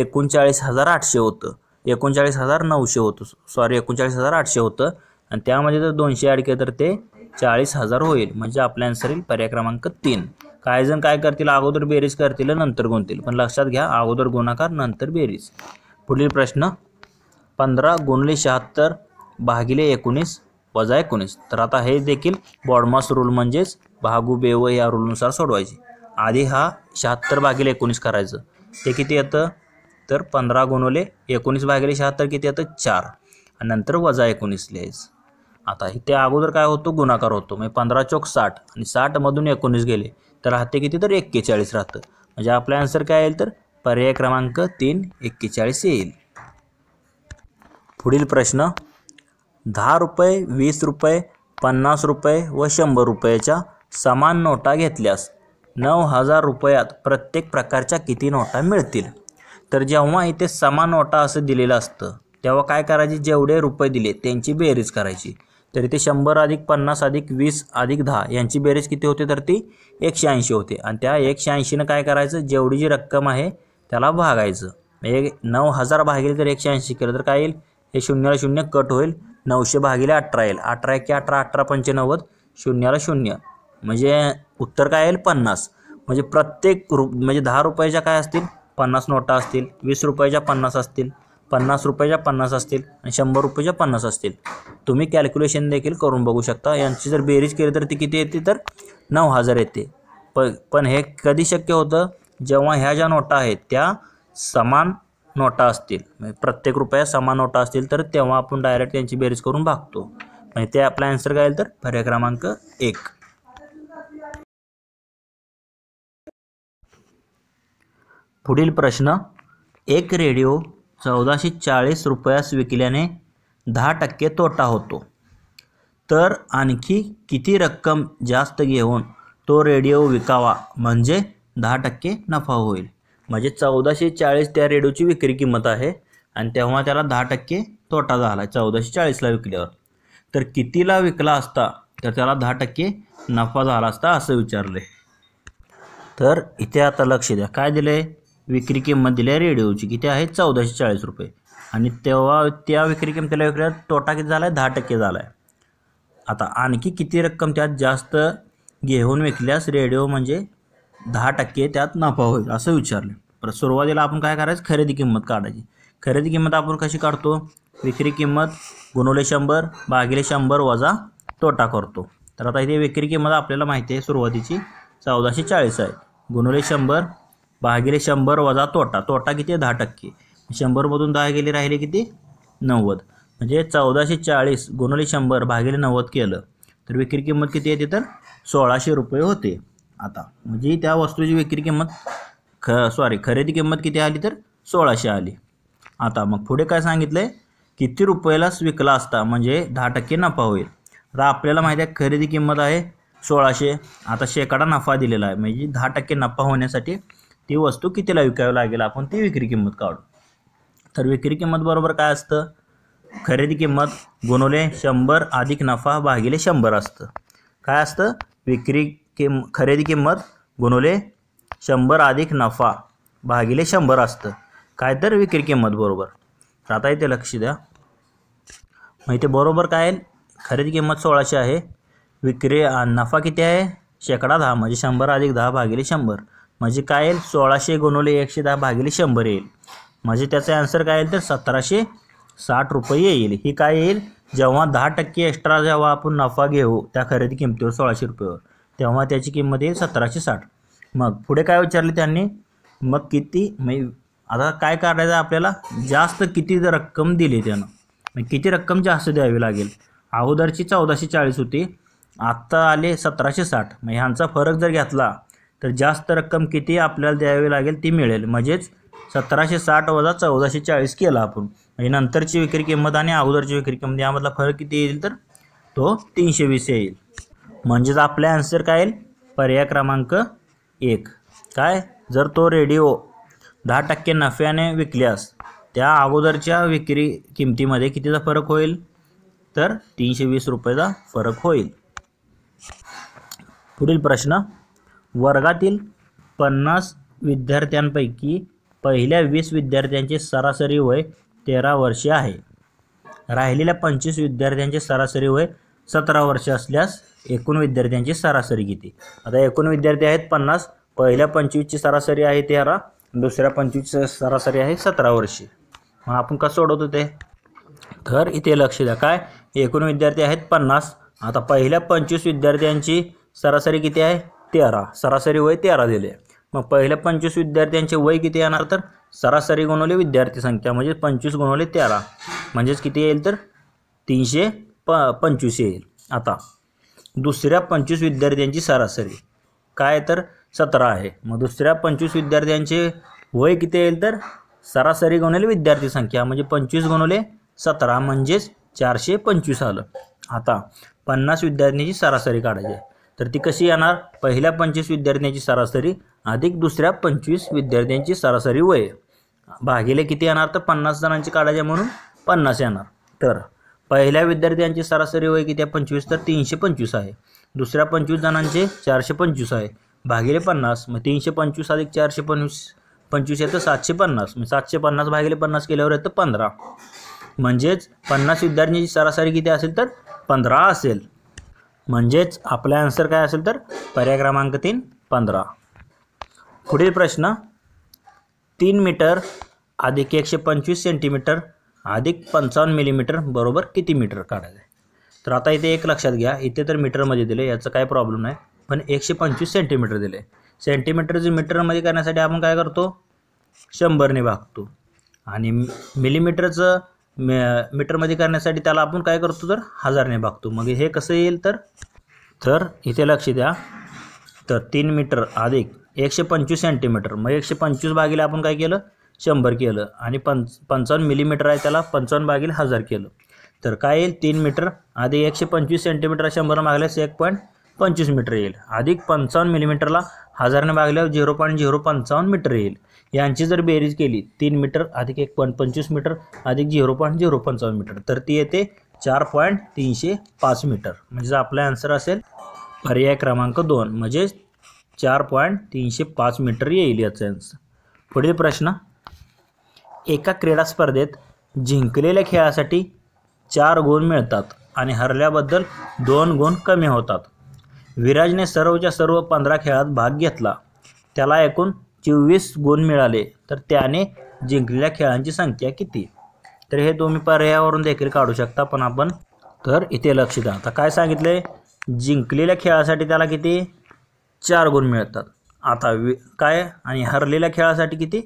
एकोणचाळीस हजार आठशे होतं एकोणचाळीस हजार नऊशे होतं सॉरी एकोणचाळीस हजार आठशे होतं आणि त्यामध्ये जर दोनशे ॲड केलं तर ते चाळीस हजार होईल म्हणजे आपल्या आन्सर येईल पर्याय क्रमांक तीन काही जण काय करतील अगोदर बेरीज करतील नंतर गुणतील पण लक्षात घ्या अगोदर गुणाकार नंतर बेरीज पुढील प्रश्न पंधरा गुणले शहात्तर भागिले एकोणीस वजा एकोणीस तर आता हे देखील बॉडमास रूल म्हणजेच भागू बेव या रूलनुसार सोडवायचे आधी हा शहात्तर भागीले एकोणीस करायचं ते किती येतं तर पंधरा गुणवले एकोणीस भागेले शहात्तर किती येतं चार आणि नंतर वजा एकोणीस लिहायचं आता इथे अगोदर काय होतो गुणाकार होतो म्हणजे पंधरा चौक साठ आणि साठमधून एकोणीस गेले तर राहते किती तर एक्केचाळीस राहतं म्हणजे आपला आन्सर काय येईल तर पर्याय क्रमांक तीन एक्केचाळीस येईल पुढील प्रश्न दहा रुपये वीस रुपये पन्नास रुपये व शंभर रुपयाच्या समान नोटा घेतल्यास नऊ हजार रुपयात प्रत्येक प्रकारच्या किती नोटा मिळतील तर जेव्हा इथे समान नोटा असं दिलेलं असतं तेव्हा काय करायची जेवढे रुपये दिले त्यांची बेरीज करायची तर इथे शंभर अधिक पन्नास अधिक वीस अधिक दहा यांची बेरीज किती होते तर ती एकशे ऐंशी होते आणि त्या एकशे ऐंशीनं काय करायचं जेवढी जी रक्कम आहे त्याला भागायचं एक नऊ हजार भागिले तर एकशे ऐंशी केलं तर काय येईल हे शून्याला शून्य कट होईल नऊशे भागिले अठरा येईल अठरा एक अठरा अठरा पंच्याण्णवद शून्याला शून्य म्हणजे उत्तर काय येईल पन्नास म्हणजे प्रत्येक रु म्हणजे दहा रुपयाच्या काय असतील पन्नास नोटा असतील वीस रुपयाच्या पन्नास असतील पन्नास रुपयाच्या पन्नास असतील आणि शंभर रुपयाच्या पन्नास असतील तुम्ही कॅल्क्युलेशन देखील करून बघू शकता यांची जर बेरीज केली तर ती किती येते तर नऊ हजार येते प पण हे कधी शक्य होतं जेव्हा ह्या ज्या नोटा आहेत त्या समान नोटा असतील म्हणजे प्रत्येक रुपया समान नोटा असतील तर तेव्हा आपण डायरेक्ट त्यांची बेरीज करून भागतो म्हणजे ते आपला ॲन्सर काय येईल तर पर्याय क्रमांक एक पुढील प्रश्न एक रेडिओ चौदाशे चाळीस रुपयास विकल्याने दहा टक्के तोटा होतो तर आणखी किती रक्कम जास्त घेऊन तो रेडिओ विकावा म्हणजे दहा टक्के नफा होईल म्हणजे चौदाशे चाळीस त्या रेडिओची विक्री किंमत आहे आणि तेव्हा त्याला दहा टक्के तोटा झाला आहे चौदाशे चाळीसला विकल्यावर तर कितीला विकला असता तर त्याला दहा टक्के नफा झाला असता असं विचारले तर इथे आता लक्ष द्या काय दिले विक्री किंमत दिली आहे रेडिओची किती आहे चौदाशे चाळीस रुपये आणि तेव्हा त्या विक्री किंमतीला विक्रीला तोटा किती झाला आहे दहा टक्के झाला आहे आता आणखी किती रक्कम त्यात जास्त घेऊन विकल्यास रेडिओ म्हणजे दहा टक्के त्यात नफा होईल असं विचारलं पर सुरुवातीला आपण काय करायचं खरेदी किंमत काढायची खरेदी किंमत आपण कशी काढतो विक्री किंमत गुणवले शंभर भागिले शंभर वजा तोटा करतो तर आता इथे विक्री किंमत आपल्याला माहिती आहे सुरुवातीची चौदाशे चाळीस आहे गुणवले शंभर भागिले शंभर वजा तोटा तोटा किती आहे दहा टक्के शंभरमधून दहा गेले राहिले किती नव्वद म्हणजे चौदाशे चाळीस गुणले शंभर भागिले नव्वद केलं तर विक्री किंमत किती येते तर सोळाशे रुपये होते आता म्हणजे त्या वस्तूची विक्री किंमत ख सॉरी खरेदी किंमत किती आली तर सोळाशे आली आता मग पुढे काय सांगितलं आहे किती रुपयालाच विकला असता म्हणजे दहा टक्के नफा होईल तर आपल्याला माहिती आहे खरेदी किंमत आहे सोळाशे आता शेकडा नफा दिलेला आहे म्हणजे दहा टक्के नफा होण्यासाठी ती वस्तू कितीला विकावी लागेल आपण ती विक्री किंमत काढू तर विक्री किंमत बरोबर काय असतं खरेदी किंमत गुणवले शंभर अधिक नफा भागिले शंभर असतं काय असतं विक्री किम खरेदी किंमत गुणवले शंभर अधिक नफा भागिले शंभर असतं काय तर विक्री किंमत बरोबर तर आता इथे लक्ष द्या मग इथे बरोबर काय आहे खरेदी किंमत सोळाशे आहे विक्री नफा किती आहे शेकडा दहा म्हणजे शंभर अधिक दहा भागिले शंभर म्हणजे काय येईल सोळाशे गुणवले एकशे दहा भागिले शंभर येईल म्हणजे त्याचा आन्सर काय येईल तर सतराशे साठ रुपये येईल ही काय येईल जेव्हा दहा टक्के एक्स्ट्रा जेव्हा आपण नफा घेऊ त्या खरेदी किमतीवर सोळाशे रुपयेवर तेव्हा त्याची किंमत येईल सतराशे साठ मग पुढे काय विचारले त्यांनी मग किती मग आता काय करायचं आपल्याला जास्त किती रक्कम दिली त्यानं मग किती रक्कम जास्त द्यावी लागेल अगोदरची चौदाशे चाळीस होती आत्ता आले सतराशे साठ मग ह्यांचा फरक जर घेतला तर जास्त रक्कम किती आपल्याला द्यावी लागेल ती मिळेल म्हणजेच सतराशे साठ वजा चौदाशे चाळीस केला आपण म्हणजे नंतरची विक्री किंमत आणि अगोदरची विक्री किंमत यामधला फरक किती येईल तर तो तीनशे वीस येईल म्हणजेच आपला आन्सर काय येईल पर्याय क्रमांक एक काय जर तो रेडिओ दहा टक्के नफ्याने विकल्यास त्या अगोदरच्या विक्री किमतीमध्ये कितीचा फरक होईल तर तीनशे वीस रुपयाचा फरक होईल पुढील प्रश्न वर्गातील पन्नास विद्यार्थ्यांपैकी पहिल्या वीस विद्यार्थ्यांचे सरासरी वय तेरा वर्षे आहे राहिलेल्या पंचवीस विद्यार्थ्यांचे सरासरी वय सतरा वर्षे असल्यास एकूण विद्यार्थ्यांची सरासरी किती आता एकूण विद्यार्थी आहेत पन्नास पहिल्या पंचवीसची सरासरी आहे तेरा दुसऱ्या पंचवीसची सरासरी आहे सतरा वर्षे मग आपण कसं सोडवतो ते तर इथे लक्ष द्या काय एकूण विद्यार्थी आहेत पन्नास आता पहिल्या पंचवीस विद्यार्थ्यांची सरासरी किती आहे तेरा सरासरी वय तेरा दिले मग पहिल्या पंचवीस विद्यार्थ्यांचे वय किती येणार तर सरासरी गुणवले विद्यार्थी संख्या म्हणजे पंचवीस गुणवले तेरा म्हणजेच किती येईल तर तीनशे प पंचवीस येईल आता दुसऱ्या पंचवीस विद्यार्थ्यांची सरासरी काय तर सतरा आहे मग दुसऱ्या पंचवीस विद्यार्थ्यांचे वय किती येईल तर सरासरी गुणवले विद्यार्थी संख्या म्हणजे पंचवीस गुणवले सतरा म्हणजेच चारशे पंचवीस आलं आता पन्नास विद्यार्थ्यांची सरासरी काढायची आहे तर ती कशी येणार पहिल्या पंचवीस विद्यार्थ्यांची सरासरी अधिक दुसऱ्या पंचवीस विद्यार्थ्यांची सरासरी वय भागिले किती येणार तर पन्नास जणांची काढायचे म्हणून पन्नास येणार तर पहिल्या विद्यार्थ्यांची सरासरी वय किती आहे पंचवीस तर तीनशे पंचवीस आहे दुसऱ्या पंचवीस जणांचे चारशे पंचवीस आहे भागिले पन्नास मग तीनशे पंचवीस अधिक चारशे पंचवीस पंचवीस तर सातशे पन्नास मग सातशे पन्नास भागिले पन्नास केल्यावर येतं पंधरा म्हणजेच पन्नास विद्यार्थ्यांची सरासरी किती असेल तर पंधरा असेल म्हणजेच आपला आन्सर काय असेल तर पर्याय क्रमांक तीन पंधरा पुढील प्रश्न तीन मीटर अधिक एकशे पंचवीस सेंटीमीटर अधिक पंचावन्न मिलीमीटर बरोबर किती मीटर काढायचं आहे तर आता इथे एक लक्षात घ्या इथे तर मीटरमध्ये दिले याचा काय प्रॉब्लेम नाही पण एकशे पंचवीस सेंटीमीटर दिले सेंटीमीटर जे मीटरमध्ये करण्यासाठी आपण काय करतो शंभरने भागतो आणि मिलीमीटरचं मे मीटरमध्ये करण्यासाठी त्याला आपण काय करतो तर हजारने भागतो मग हे कसं येईल तर तर इथे लक्ष द्या तर तीन मीटर अधिक एकशे पंचवीस सेंटीमीटर मग एकशे पंचवीस भागीला आपण काय केलं शंभर केलं आणि पंच पंचावन्न मिलीमीटर आहे त्याला पंचावन्न भागील हजार केलं तर काय येईल तीन मीटर आधी एकशे पंचवीस सेंटीमीटर शंभर मागल्यास एक पॉईंट पंचवीस मीटर येईल अधिक पंचावन्न मिलीमीटरला हजारने भागल्यावर झिरो पॉईंट झिरो पंचावन्न मीटर येईल यांची जर बेरीज केली तीन मीटर अधिक एक पॉईंट पंचवीस मीटर अधिक झिरो पॉईंट झिरो पंचावन्न मीटर तर ती येते चार पॉईंट तीनशे पाच मीटर म्हणजे आपला आन्सर असेल पर्याय क्रमांक दोन म्हणजे चार पॉईंट तीनशे पाच मीटर येईल याचा आन्सर पुढील प्रश्न एका क्रीडा स्पर्धेत जिंकलेल्या खेळासाठी चार गुण मिळतात आणि हरल्याबद्दल दोन गुण कमी होतात विराजने सर्वच्या सर्व पंधरा खेळात भाग घेतला त्याला एकूण चोवीस गुण मिळाले तर त्याने जिंकलेल्या खेळांची संख्या किती तर हे तुम्ही पर्यायावरून देखील काढू शकता पण आपण तर इथे लक्ष द्या आता काय सांगितले जिंकलेल्या खेळासाठी त्याला किती चार गुण मिळतात आता वि काय आणि हरलेल्या खेळासाठी किती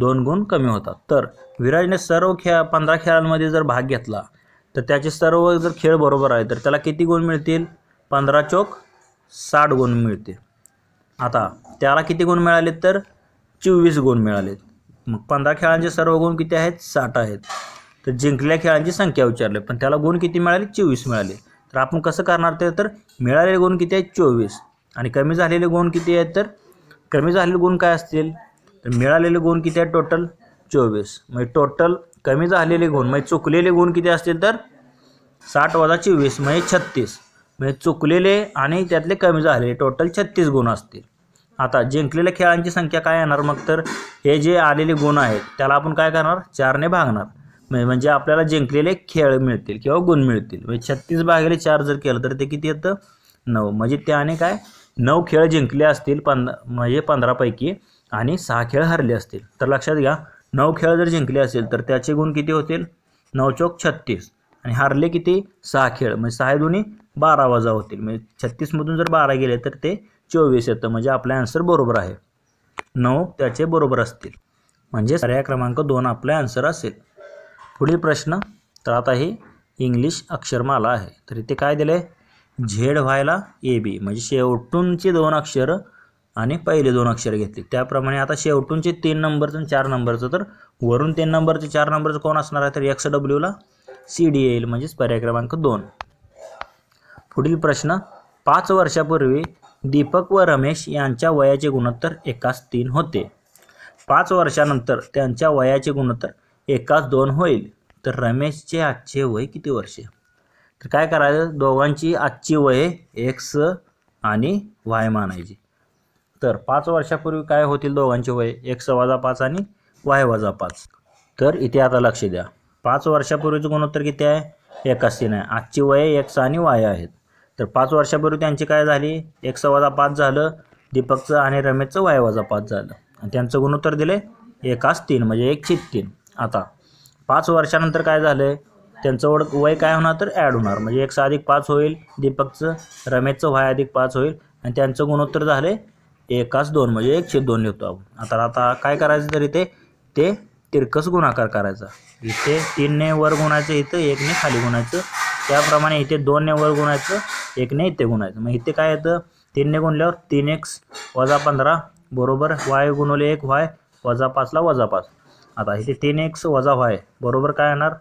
दोन गुण कमी होतात तर विराजने सर्व खेळ पंधरा खेळांमध्ये जर भाग घेतला तर त्याचे सर्व जर खेळ बरोबर आहे तर त्याला किती गुण मिळतील पंधरा चोक साठ गुण मिळतील आता त्याला किती गुण मिळाले तर चोवीस गुण मिळालेत मग पंधरा खेळांचे सर्व गुण किती आहेत साठ आहेत तर जिंकल्या खेळांची संख्या विचारली पण त्याला गुण किती मिळाले चोवीस मिळाले तर आपण कसं करणार ते तर मिळालेले गुण किती आहेत चोवीस आणि कमी झालेले गुण किती आहेत तर कमी झालेले गुण काय असतील तर मिळालेले गुण किती आहेत टोटल चोवीस म्हणजे टोटल कमी झालेले गुण म्हणजे चुकलेले गुण किती असतील तर साठ वजा चोवीस म्हणजे छत्तीस म्हणजे चुकलेले आणि त्यातले कमी झालेले टोटल छत्तीस गुण असतील आता जिंकलेल्या खेळांची संख्या काय येणार मग तर हे जे आलेले गुण आहेत त्याला आपण काय करणार चारने भागणार म्हणजे-, म्हणजे आपल्याला जिंकलेले खेळ मिळतील किंवा गुण मिळतील म्हणजे छत्तीस भागेले चार जर केलं तर ते किती येतं नऊ म्हणजे त्याने काय नऊ खेळ जिंकले असतील पंध म्हणजे पंधरापैकी आणि सहा खेळ हरले असतील तर लक्षात घ्या नऊ खेळ जर जिंकले असेल तर त्याचे गुण किती होतील नऊ चौक छत्तीस आणि हरले किती सहा खेळ म्हणजे सहा दोन्ही बारा वाजा होतील म्हणजे छत्तीसमधून जर बारा गेले तर ते चोवीस येतं म्हणजे आपला आन्सर बरोबर आहे नऊ त्याचे बरोबर असतील म्हणजे पर्याय क्रमांक दोन आपला आन्सर असेल पुढील प्रश्न तर आता ही इंग्लिश अक्षरमाला आहे तर इथे काय दिले झेड व्हायला ए बी म्हणजे शेवटूनचे दोन अक्षर आणि पहिले दोन अक्षर घेतले त्याप्रमाणे आता शेवटूनचे तीन नंबरचं आणि चार नंबरचं तर वरून तीन नंबरचे चार नंबरचं कोण असणार आहे तर एक्स डब्ल्यूला सी डी येईल म्हणजेच पर्याय क्रमांक दोन पुढील प्रश्न पाच वर्षापूर्वी दीपक व रमेश यांच्या वयाचे गुणोत्तर एकास तीन होते पाच वर्षानंतर त्यांच्या वयाचे गुणोत्तर एकास दोन होईल तर रमेशचे आजचे वय किती वर्षे तर काय करायचं दोघांची आजची वय एक्स आणि वाय मानायची तर पाच वर्षापूर्वी काय होतील दोघांची वय एक्स वाजा पाच आणि वाय वजा पाच तर इथे आता लक्ष द्या पाच वर्षापूर्वीचं गुणोत्तर किती आहे एकाच तीन आहे आजची वय एक्स आणि वाय आहेत तर पाच वर्षापूर्वी त्यांची काय झाली एक वजा पाच झालं दीपकचं आणि रमेशचं वाय वजा पाच झालं आणि त्यांचं गुणोत्तर दिले एकाच तीन म्हणजे एक तीन आता पाच वर्षानंतर काय झालं त्यांचं ओढ वय काय होणार तर ॲड होणार म्हणजे एकशे अधिक पाच होईल दीपकचं रमेशचं वाय अधिक पाच होईल आणि त्यांचं गुणोत्तर झाले एकाच दोन म्हणजे एकशे दोन येतो आपण आता आता काय करायचं तर इथे ते तिरकस गुणाकार करायचा इथे तीनने वर गुणायचं इथं एकने खाली गुणायचं त्याप्रमाणे इथे दोनने वर गुणायचं एकने इथे गुणायचं मग इथे काय येतं तीनने गुणल्यावर तीन एक्स वजा पंधरा बरोबर वाय गुणवले एक वाय वजा पाचला वजा पाच आता इथे तीन एक्स वजा व्हाय बरोबर काय येणार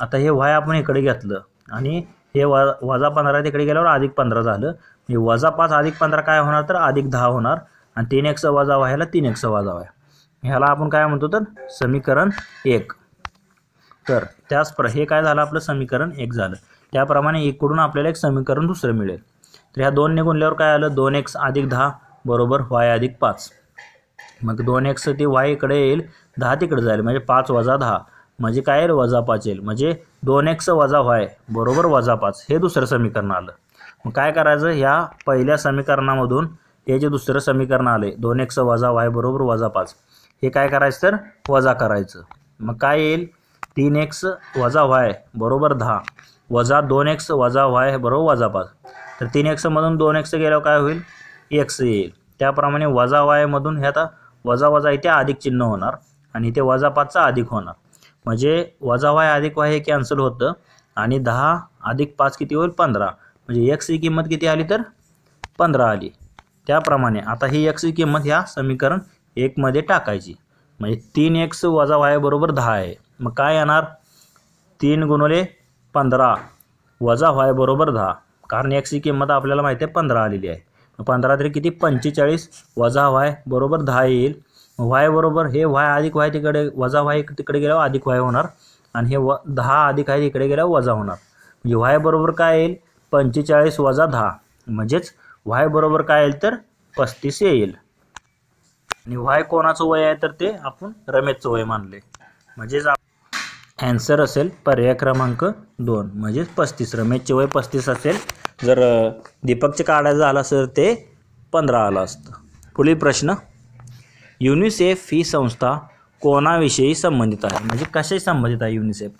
आता हे व्हाय आपण इकडे घेतलं आणि हे व वजा पंधरा तिकडे गेल्यावर अधिक पंधरा झालं म्हणजे वजा पाच अधिक पंधरा काय होणार तर अधिक दहा होणार आणि तीन एक्स वजा व्हायला तीन एक्स वजा व्हाय ह्याला आपण काय म्हणतो तर समीकरण एक तर त्याच प्र हे काय झालं आपलं समीकरण एक झालं त्याप्रमाणे एककडून आपल्याला एक समीकरण दुसरं मिळेल तर ह्या दोनने गुणल्यावर काय आलं दोन एक्स अधिक दहा बरोबर वाय अधिक पाच मग दोन एक्स ते वाय इकडे येईल दहा तिकडे जाईल म्हणजे पाच वजा दहा म्हणजे काय येईल वजा पाच येईल म्हणजे दोन एक्स वजा वाय बरोबर वजा पाच हे दुसरं समीकरण आलं मग काय करायचं ह्या पहिल्या समीकरणामधून हे जे दुसरं समीकरण आलं आहे दोन एक्स वजा वाय बरोबर वजा पाच हे काय करायचं तर वजा करायचं मग काय येईल तीन एक्स वजा वाय बरोबर दहा वजा दोन एक्स वजा वाय बरोबर वजा पाच तर तीन एक्समधून दोन एक्स गेल्यावर काय होईल एक्स येईल त्याप्रमाणे वजा वायमधून हे आता वजा वजा इथे अधिक चिन्ह होणार आणि इथे वजा पाचचा अधिक होणार म्हणजे वजा वाय अधिक वाय हे कॅन्सल होतं आणि दहा अधिक पाच किती होईल पंधरा म्हणजे एक्स ही किंमत किती आली तर पंधरा आली त्याप्रमाणे आता ही एक्सची किंमत ह्या समीकरण एकमध्ये टाकायची म्हणजे तीन एक्स वजा वाय बरोबर दहा आहे मग काय येणार तीन गुणवले पंधरा वजा व्हाय बरोबर दहा कारण एक्सची किंमत आपल्याला माहिती आहे पंधरा आलेली आहे पंधरा तरी किती पंचेचाळीस वजा व्हाय बरोबर दहा येईल व्हाय बरोबर हे व्हाय अधिक व्हाय तिकडे वजा व्हाय तिकडे गेल्यावर अधिक व्हाय होणार आणि हे व दहा अधिक आहे तिकडे गेल्यावर वजा होणार म्हणजे व्हाय बरोबर काय येईल पंचेचाळीस वजा दहा म्हणजेच व्हाय बरोबर काय येईल तर पस्तीस येईल आणि व्हाय कोणाचं वय आहे तर ते आपण रमेशचं वय मानले म्हणजेच ॲन्सर असेल पर्याय क्रमांक दोन म्हणजेच पस्तीस रमेशचे वय पस्तीस असेल जर दीपकचे काढायचं झालं असेल ते पंधरा आलं असतं पुढील प्रश्न युनिसेफ ही संस्था कोणाविषयी संबंधित आहे म्हणजे कशाशी संबंधित आहे युनिसेफ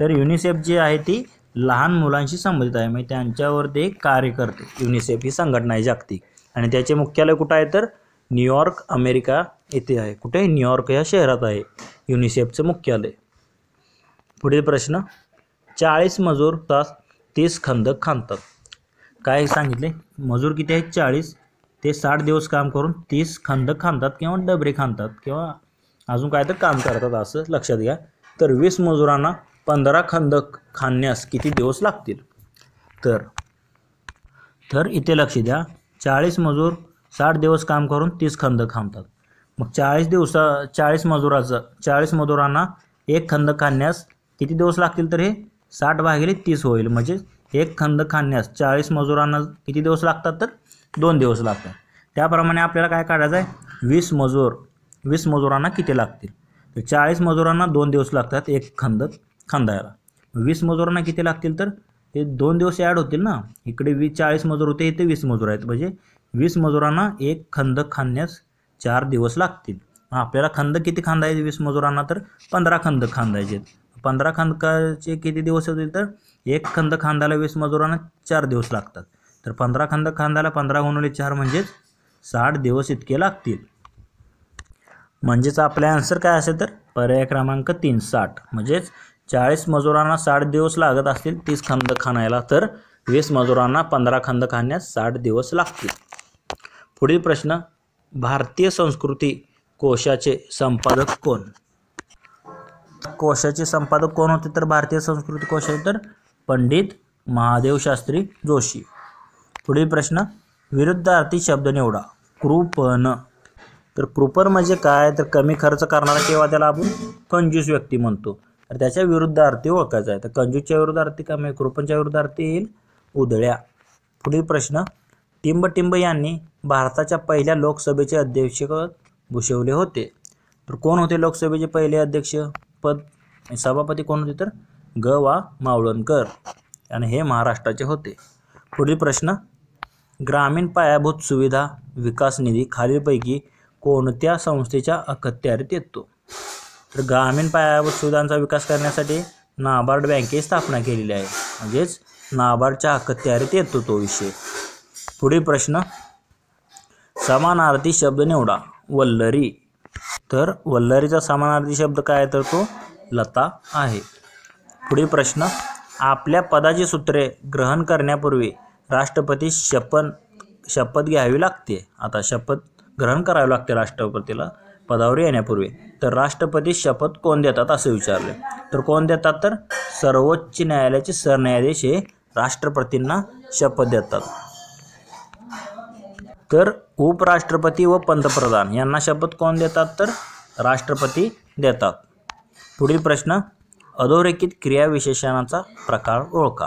तर युनिसेफ जी आहे ती लहान मुलांशी संबंधित आहे म्हणजे त्यांच्यावर ते कार्य करते युनिसेफ ही संघटना आहे जागतिक आणि त्याचे मुख्यालय कुठं आहे तर न्यूयॉर्क अमेरिका येथे आहे कुठे न्यूयॉर्क या शहरात आहे युनिसेफचं मुख्यालय पुढील प्रश्न चाळीस मजूर तास तीस खंदक खांदतात काय सांगितले मजूर किती आहेत चाळीस ते साठ दिवस काम करून तीस खंदक खांदतात किंवा डबरे खांदतात किंवा अजून काय तर काम करतात असं लक्षात घ्या तर वीस मजुरांना पंधरा खंद खाण्यास किती दिवस लागतील तर तर इथे लक्ष द्या चाळीस मजूर साठ दिवस काम करून तीस खंदक खांबतात मग चाळीस दिवसा चाळीस मजुराचं चाळीस मजुरांना एक खंदक खाण्यास किती दिवस लागतील तर हे साठ भागिले तीस होईल म्हणजे एक खंद खाण्यास चाळीस मजुरांना किती दिवस लागतात तर दोन दिवस लागतात त्याप्रमाणे आपल्याला काय काढायचं आहे वीस मजूर वीस मजुरांना किती लागतील तर चाळीस मजुरांना दोन दिवस लागतात एक खंद खांदायला वीस मजुरांना किती लागतील तर हे दोन दिवस ॲड होतील ना इकडे वीस चाळीस मजूर होते इथे वीस मजूर आहेत म्हणजे वीस मजुरांना एक खंद खांदण्यास चार दिवस लागतील आपल्याला खंद किती खांदायचे वीस मजुरांना तर पंधरा खंद खांदायचे पंधरा खांदकाचे किती दिवस होतील तर एक खंद खांदायला वीस मजुरांना चार दिवस लागतात तर पंधरा खंद खांदाला पंधरा गुणवले चार म्हणजेच साठ दिवस इतके लागतील म्हणजेच आपला आन्सर काय असेल तर पर्याय क्रमांक तीन साठ म्हणजेच चाळीस मजुरांना साठ दिवस लागत असतील तीस खंद खाणायला तर वीस मजुरांना पंधरा खंद खाण्यास साठ दिवस लागतील पुढील प्रश्न भारतीय संस्कृती कोशाचे संपादक कोण कोशाचे संपादक कोण होते तर भारतीय संस्कृती कोश आहे तर पंडित महादेव शास्त्री जोशी पुढील प्रश्न विरुद्धार्थी शब्द निवडा कृपण तर कृपन म्हणजे काय तर कमी खर्च करणारा किंवा त्याला आपण कंजूस व्यक्ती म्हणतो तर त्याच्या विरुद्धार्थी ओळखायचा आहे तर कंजूसच्या विरुद्धार्थी कमी विरुद्ध विरुद्धार्थी येईल उधळ्या पुढील प्रश्न टिंब टिंब यांनी भारताच्या पहिल्या लोकसभेचे अध्यक्ष भूषवले होते तर कोण होते लोकसभेचे पहिले अध्यक्ष पद सभापती कोण होते तर ग वा मावळणकर आणि हे महाराष्ट्राचे होते पुढील प्रश्न ग्रामीण पायाभूत सुविधा विकास निधी खालीलपैकी कोणत्या संस्थेच्या अखत्यारीत येतो तर ग्रामीण पायाभूत सुविधांचा विकास करण्यासाठी नाबार्ड बँकेची स्थापना केलेली आहे म्हणजेच नाबार्डच्या अखत्यारीत येतो तो विषय पुढील प्रश्न समानार्थी शब्द निवडा वल्लरी तर वल्लरीचा समानार्थी शब्द काय तर तो लता आहे पुढील प्रश्न आपल्या पदाची सूत्रे ग्रहण करण्यापूर्वी राष्ट्रपती शपथ शपथ घ्यावी लागते आता शपथ ग्रहण करावी लागते राष्ट्रपतीला पदावर येण्यापूर्वी तर राष्ट्रपती शपथ कोण देतात असे विचारले तर कोण देतात तर सर्वोच्च न्यायालयाचे सरन्यायाधीश हे राष्ट्रपतींना शपथ देतात तर उपराष्ट्रपती व पंतप्रधान यांना शपथ कोण देतात तर राष्ट्रपती देतात पुढील प्रश्न अधोरेखित क्रियाविशेषणाचा प्रकार ओळखा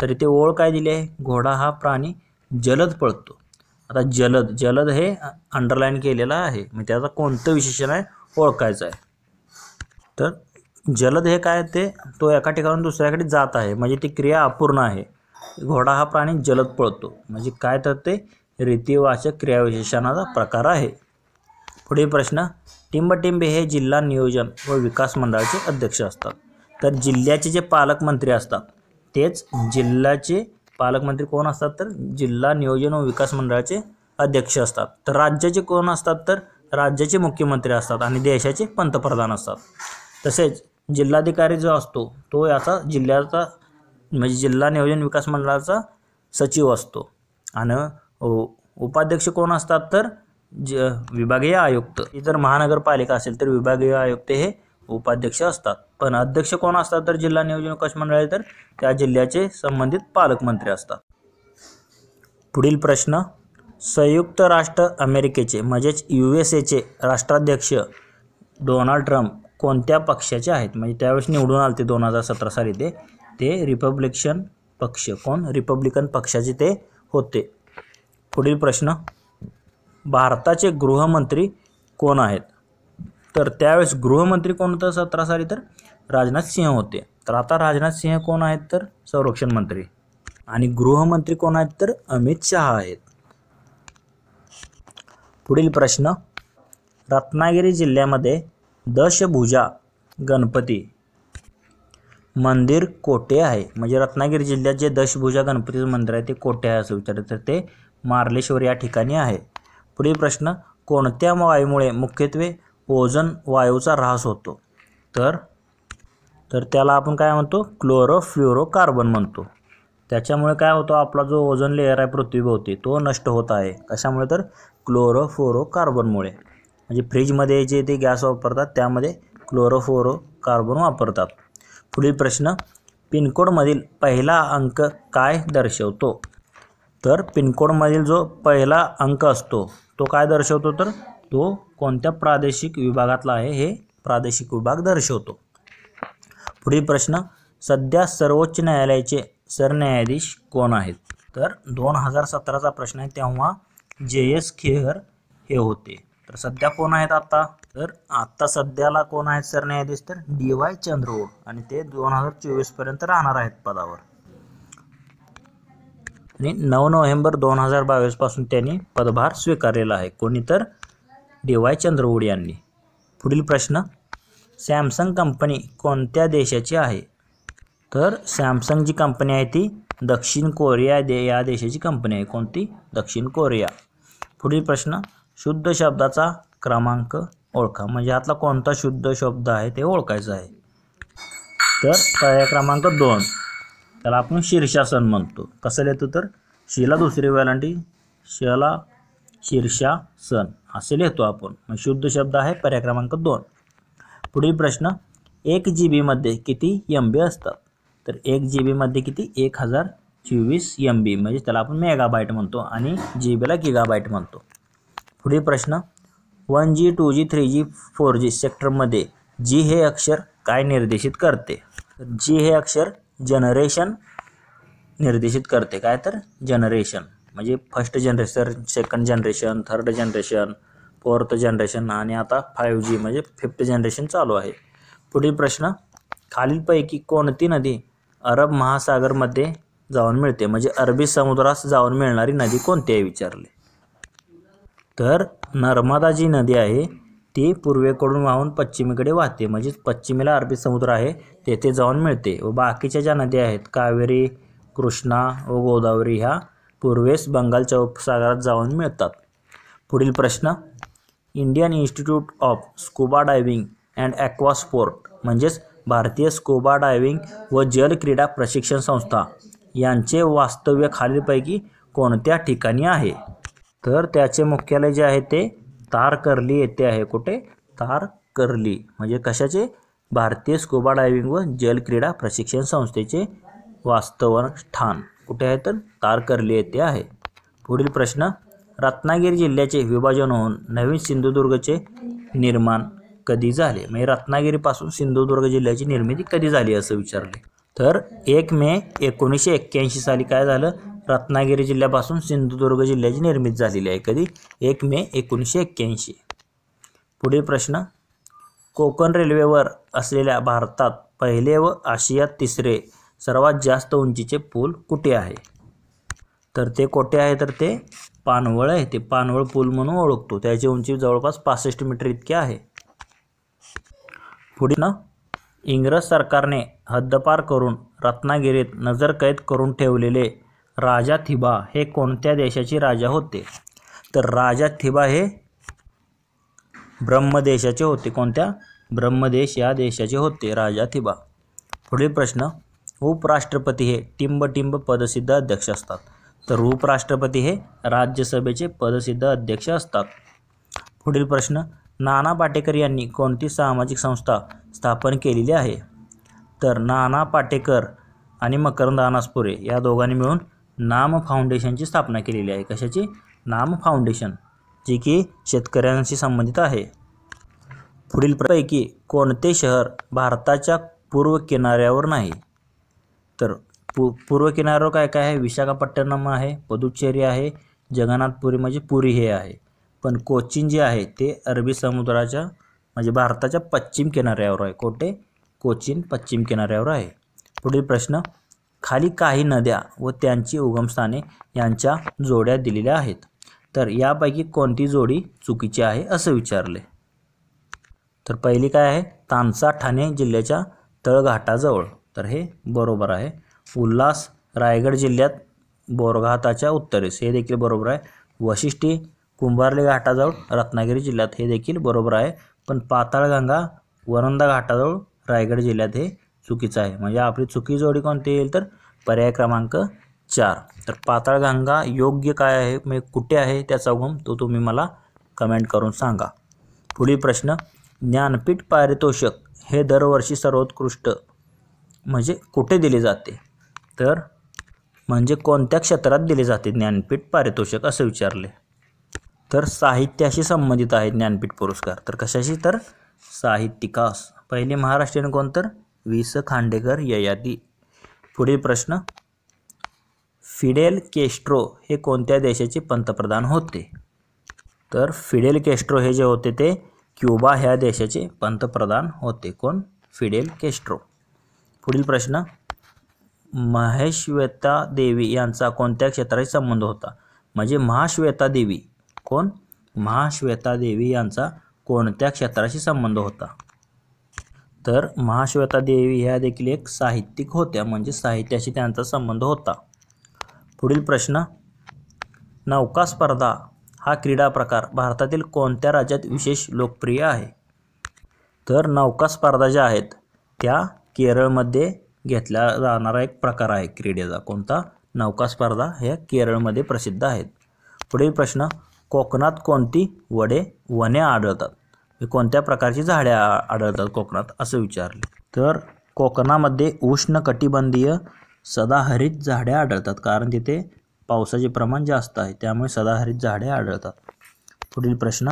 तर इथे ओळ काय दिली आहे घोडा हा प्राणी जलद पळतो आता जलद जलद हे अंडरलाईन केलेलं आहे मग त्याचा कोणतं विशेषण आहे ओळखायचं आहे तर जलद हे काय ते तो एका ठिकाणून दुसऱ्याकडे जात आहे म्हणजे ती क्रिया अपूर्ण आहे घोडा हा प्राणी जलद पळतो म्हणजे काय तर ते रीतीवाचक क्रियाविशेषणाचा प्रकार आहे पुढील प्रश्न टिंबटिंबे हे जिल्हा नियोजन व विकास मंडळाचे अध्यक्ष असतात तर जिल्ह्याचे जे पालकमंत्री असतात तेच जिल्ह्याचे पालकमंत्री कोण असतात तर जिल्हा नियोजन व विकास मंडळाचे अध्यक्ष असतात तर राज्याचे कोण असतात तर राज्याचे मुख्यमंत्री असतात आणि देशाचे पंतप्रधान असतात तसेच जिल्हाधिकारी जो असतो तो याचा जिल्ह्याचा म्हणजे जिल्हा नियोजन विकास मंडळाचा सचिव असतो आणि हो. उपाध्यक्ष कोण असतात तर ज विभागीय आयुक्त जर महानगरपालिका असेल तर विभागीय आयुक्त हे उपाध्यक्ष असतात पण अध्यक्ष कोण असतात तर जिल्हा नियोजन कक्ष मंडळ तर त्या जिल्ह्याचे संबंधित पालकमंत्री असतात पुढील प्रश्न संयुक्त राष्ट्र अमेरिकेचे म्हणजेच यू एस एचे राष्ट्राध्यक्ष डोनाल्ड ट्रम्प कोणत्या पक्षाचे आहेत म्हणजे त्यावेळेस निवडून आले ते दोन हजार सतरा साली ते रिपब्लिकन पक्ष कोण रिपब्लिकन पक्षाचे ते होते पुढील प्रश्न भारताचे गृहमंत्री कोण आहेत तर त्यावेळेस गृहमंत्री कोण होतं सतरा साली तर राजनाथ सिंह होते तर आता राजनाथ सिंह कोण आहेत तर संरक्षण मंत्री आणि गृहमंत्री कोण आहेत तर अमित शहा आहेत पुढील प्रश्न रत्नागिरी जिल्ह्यामध्ये दशभुजा गणपती मंदिर कोठे आहे म्हणजे रत्नागिरी जिल्ह्यात जे दशभुजा गणपतीचं मंदिर आहे ते कोठे आहे असं विचारलं तर ते मार्लेश्वर या ठिकाणी आहे पुढील प्रश्न कोणत्या वायूमुळे मुख्यत्वे ओझन वायूचा ऱ्हास होतो तर तर त्याला आपण काय म्हणतो क्लोरोफ्लोरोकार्बन म्हणतो त्याच्यामुळे काय होतो आपला जो ओझन लेअर आहे पृथ्वीभोवती तो नष्ट होत आहे कशामुळे तर क्लोरोफ्लोरोकार्बनमुळे म्हणजे फ्रीजमध्ये जे ते गॅस वापरतात त्यामध्ये क्लोरोफोरो कार्बन वापरतात पुढील प्रश्न पिनकोडमधील पहिला अंक काय दर्शवतो तर पिनकोडमधील जो पहिला अंक असतो तो काय दर्शवतो तर तो कोणत्या प्रादेशिक विभागातला आहे हे प्रादेशिक विभाग दर्शवतो पुढील प्रश्न सध्या सर्वोच्च न्यायालयाचे सरन्यायाधीश कोण आहेत तर दोन हजार सतराचा प्रश्न आहे तेव्हा जे एस खेहर हे होते तर सध्या कोण आहेत आता तर आत्ता सध्याला कोण आहेत सरन्यायाधीश तर डी वाय चंद्रवूड आणि ते दोन हजार चोवीसपर्यंत राहणार आहेत पदावर आणि नऊ नोव्हेंबर दोन हजार बावीसपासून त्यांनी पदभार स्वीकारलेला आहे कोणी तर डी वाय चंद्रवूड यांनी पुढील प्रश्न सॅमसंग कंपनी कोणत्या देशाची आहे तर सॅमसंग जी कंपनी आहे ती दक्षिण कोरिया दे या देशाची कंपनी आहे कोणती दक्षिण कोरिया पुढील प्रश्न शुद्ध शब्दाचा क्रमांक ओळखा म्हणजे आतला कोणता शुद्ध शब्द आहे ते ओळखायचं आहे तर पर्याय क्रमांक दोन त्याला आपण शीर्षासन म्हणतो कसं लिहितो तर शीला दुसरी वेलांटी शला शीर्षासन असे लिहितो आपण शुद्ध शब्द आहे पर्याय क्रमांक दोन पुढील प्रश्न एक जी बीमध्ये किती एम बी असतात तर एक जी बीमध्ये किती एक हजार चोवीस एम बी म्हणजे त्याला आपण मेगाबाईट म्हणतो आणि जी बीला गिगाबाईट म्हणतो पुढील प्रश्न one G two G three G four G सेक्टरमध्ये जी हे अक्षर काय निर्देशित करते जी हे अक्षर जनरेशन निर्देशित करते काय तर जनरेशन म्हणजे first generation second generation third generation fourth generation आणि आता फाईव्ह जी म्हणजे फिफ्थ जनरेशन चालू आहे पुढील प्रश्न खालीलपैकी कोणती नदी अरब महासागरमध्ये जाऊन मिळते म्हणजे अरबी समुद्रास जाऊन मिळणारी नदी कोणती आहे विचारले तर नर्मदा जी नदी आहे ती पूर्वेकडून वाहून पश्चिमेकडे वाहते म्हणजेच पश्चिमेला अरबी समुद्र आहे तेथे जाऊन मिळते व बाकीच्या ज्या नद्या आहेत कावेरी कृष्णा व गोदावरी ह्या पूर्वेस बंगालच्या उपसागरात जाऊन मिळतात पुढील प्रश्न Indian institute of scuba diving and aquasport म्हणजेच भारतीय स्कूबा डायव्हिंग व जल क्रीडा प्रशिक्षण संस्था यांचे वास्तव्य खालीलपैकी कोणत्या ठिकाणी आहे तर त्याचे मुख्यालय जे आहे ते तारकर्ली येथे आहे कुठे तारकर्ली म्हणजे कशाचे भारतीय स्कुबा डायव्हिंग व जल क्रीडा प्रशिक्षण संस्थेचे वास्तव स्थान कुठे आहे तर तारकर्ली येथे आहे पुढील प्रश्न रत्नागिरी जिल्ह्याचे विभाजन होऊन नवीन सिंधुदुर्गचे निर्माण कधी झाले म्हणजे रत्नागिरीपासून सिंधुदुर्ग जिल्ह्याची निर्मिती कधी झाली असं विचारले तर एक मे एकोणीसशे एक्क्याऐंशी साली काय झालं रत्नागिरी जिल्ह्यापासून सिंधुदुर्ग जिल्ह्याची निर्मित झालेली आहे कधी एक मे एकोणीसशे एक्क्याऐंशी पुढील प्रश्न कोकण रेल्वेवर असलेल्या भारतात पहिले व आशियात तिसरे सर्वात जास्त उंचीचे पूल कुठे आहे तर ते कोठे आहे तर ते पानवळ आहे ते पानवळ पूल म्हणून ओळखतो त्याची उंची जवळपास पासष्ट मीटर इतकी आहे पुढे ना इंग्रज सरकारने हद्दपार करून रत्नागिरीत नजरकैद करून ठेवलेले राजा थिबा हे कोणत्या देशाचे राजा होते तर राजा थिबा हे ब्रह्मदेशाचे होते कोणत्या ब्रह्मदेश या देशाचे होते राजा थिबा पुढील प्रश्न उपराष्ट्रपती हे टिंबटिंब पदसिद्ध अध्यक्ष असतात तर उपराष्ट्रपती हे राज्यसभेचे पदसिद्ध अध्यक्ष असतात पुढील प्रश्न नाना पाटेकर यांनी कोणती सामाजिक संस्था स्थापन केलेली आहे तर नाना पाटेकर आणि मकरंद अनासपुरे या दोघांनी मिळून नाम फाउंडेशनची स्थापना केलेली आहे कशाची नाम फाउंडेशन जी की शेतकऱ्यांशी संबंधित आहे पैकी कोणते शहर भारताच्या पूर्व किनाऱ्यावर नाही तर पू पूर्व किनाऱ्यावर काय काय आहे विशाखापट्टणम आहे पुदुच्चेरी आहे जगन्नाथपुरी म्हणजे पुरी हे आहे पण कोचीन जे आहे ते अरबी समुद्राच्या म्हणजे भारताच्या पश्चिम किनाऱ्यावर आहे कोठे कोचीन पश्चिम किनाऱ्यावर आहे पुढील प्रश्न खाली काही नद्या व त्यांची उगमस्थाने यांच्या जोड्या दिलेल्या आहेत तर यापैकी कोणती जोडी चुकीची आहे असं विचारले तर पहिली काय आहे तानसा ठाणे जिल्ह्याच्या तळघाटाजवळ तर हे बरोबर आहे उल्हास रायगड जिल्ह्यात बोरघाटाच्या उत्तरेस हे देखील बरोबर आहे वशिष्ठी कुंभारले घाटाजवळ रत्नागिरी जिल्ह्यात हे देखील बरोबर आहे पण पाताळगंगा वरंदा घाटाजवळ रायगड जिल्ह्यात हे चुकीचा आहे म्हणजे आपली चुकी जोडी कोणती येईल तर पर्याय क्रमांक चार तर पाताळगंगा योग्य काय आहे म्हणजे कुठे आहे त्याचा उगम तो तुम्ही मला कमेंट करून सांगा पुढील प्रश्न ज्ञानपीठ पारितोषक हे दरवर्षी सर्वोत्कृष्ट म्हणजे कुठे दिले जाते तर म्हणजे कोणत्या क्षेत्रात दिले जाते ज्ञानपीठ पारितोषिक असे विचारले तर साहित्याशी संबंधित आहे ज्ञानपीठ पुरस्कार तर कशाशी तर साहित्यिकास पहिले महाराष्ट्रीयन कोण तर वि स खांडेकर ययाती पुढील प्रश्न फिडेल केस्ट्रो हे कोणत्या देशाचे पंतप्रधान होते तर फिडेल केस्ट्रो हे जे होते ते क्युबा ह्या देशाचे पंतप्रधान होते कोण फिडेल केस्ट्रो पुढील प्रश्न महेश्वेता देवी यांचा कोणत्या क्षेत्राशी संबंध होता म्हणजे महाश्वेता देवी कोण महाश्वेता देवी यांचा कोणत्या क्षेत्राशी संबंध होता तर महाश्वेता देवी ह्या देखील एक साहित्यिक होत्या म्हणजे साहित्याशी त्यांचा संबंध होता पुढील प्रश्न नौका स्पर्धा हा क्रीडा प्रकार भारतातील कोणत्या राज्यात विशेष लोकप्रिय आहे तर नौका स्पर्धा ज्या आहेत त्या केरळमध्ये घेतल्या जाणारा एक प्रकार आहे क्रीडेचा कोणता नौका स्पर्धा ह्या केरळमध्ये प्रसिद्ध आहेत पुढील प्रश्न कोकणात कोणती वडे वने आढळतात कोणत्या प्रकारची झाडे आढळतात कोकणात असं विचारले तर कोकणामध्ये उष्ण कटिबंधीय सदाहरित झाडे आढळतात कारण तिथे पावसाचे प्रमाण जास्त आहे त्यामुळे सदाहरित झाडे आढळतात पुढील प्रश्न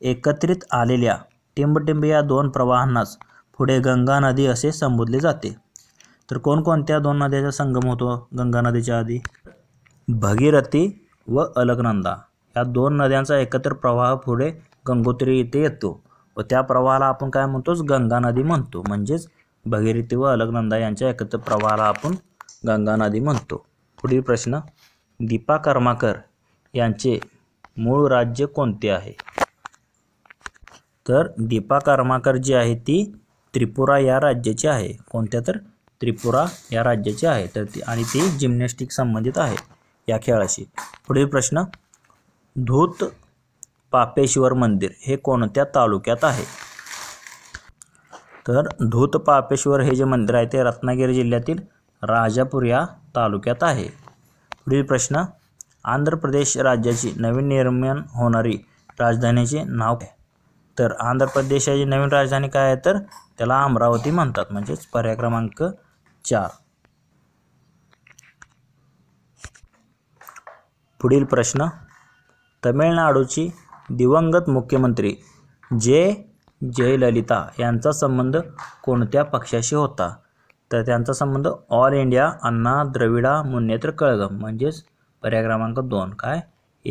एकत्रित आलेल्या टिंबटिंब या दोन प्रवाहांनाच पुढे गंगा नदी असे संबोधले जाते तर कोणकोणत्या दोन नद्याचा संगम होतो गंगा नदीच्या आधी भगीरथी व अलकनंदा या दोन नद्यांचा एकत्र प्रवाह पुढे गंगोत्री इथे येतो व त्या प्रवाहाला आपण काय म्हणतोच गंगा नदी म्हणतो म्हणजेच भगीरथी व अलगनंदा यांच्या एकत्र प्रवाहाला आपण गंगा नदी म्हणतो पुढील प्रश्न दीपा कर्माकर यांचे मूळ राज्य कोणते आहे तर दीपा कर्माकर जी आहे ती त्रिपुरा या राज्याची आहे कोणत्या तर त्रिपुरा या राज्याची आहे तर ती आणि ती जिम्नॅस्टिक संबंधित आहे या खेळाशी पुढील प्रश्न धूत पापेश्वर मंदिर हे कोणत्या तालुक्यात आहे तर धूत पापेश्वर हे जे मंदिर आहे ते रत्नागिरी जिल्ह्यातील राजापूर या तालुक्यात आहे पुढील प्रश्न आंध्र प्रदेश राज्याची नवीन निर्माण होणारी राजधानीचे नाव काय तर आंध्र प्रदेशाची नवीन राजधानी काय आहे तर त्याला अमरावती म्हणतात म्हणजेच पर्याय क्रमांक चार पुढील प्रश्न तमिळनाडूची दिवंगत मुख्यमंत्री जे जयललिता यांचा संबंध कोणत्या पक्षाशी होता तर त्यांचा संबंध ऑल इंडिया अण्णा द्रविडा मुन्नेत्र कळगम म्हणजेच पर्याय क्रमांक दोन काय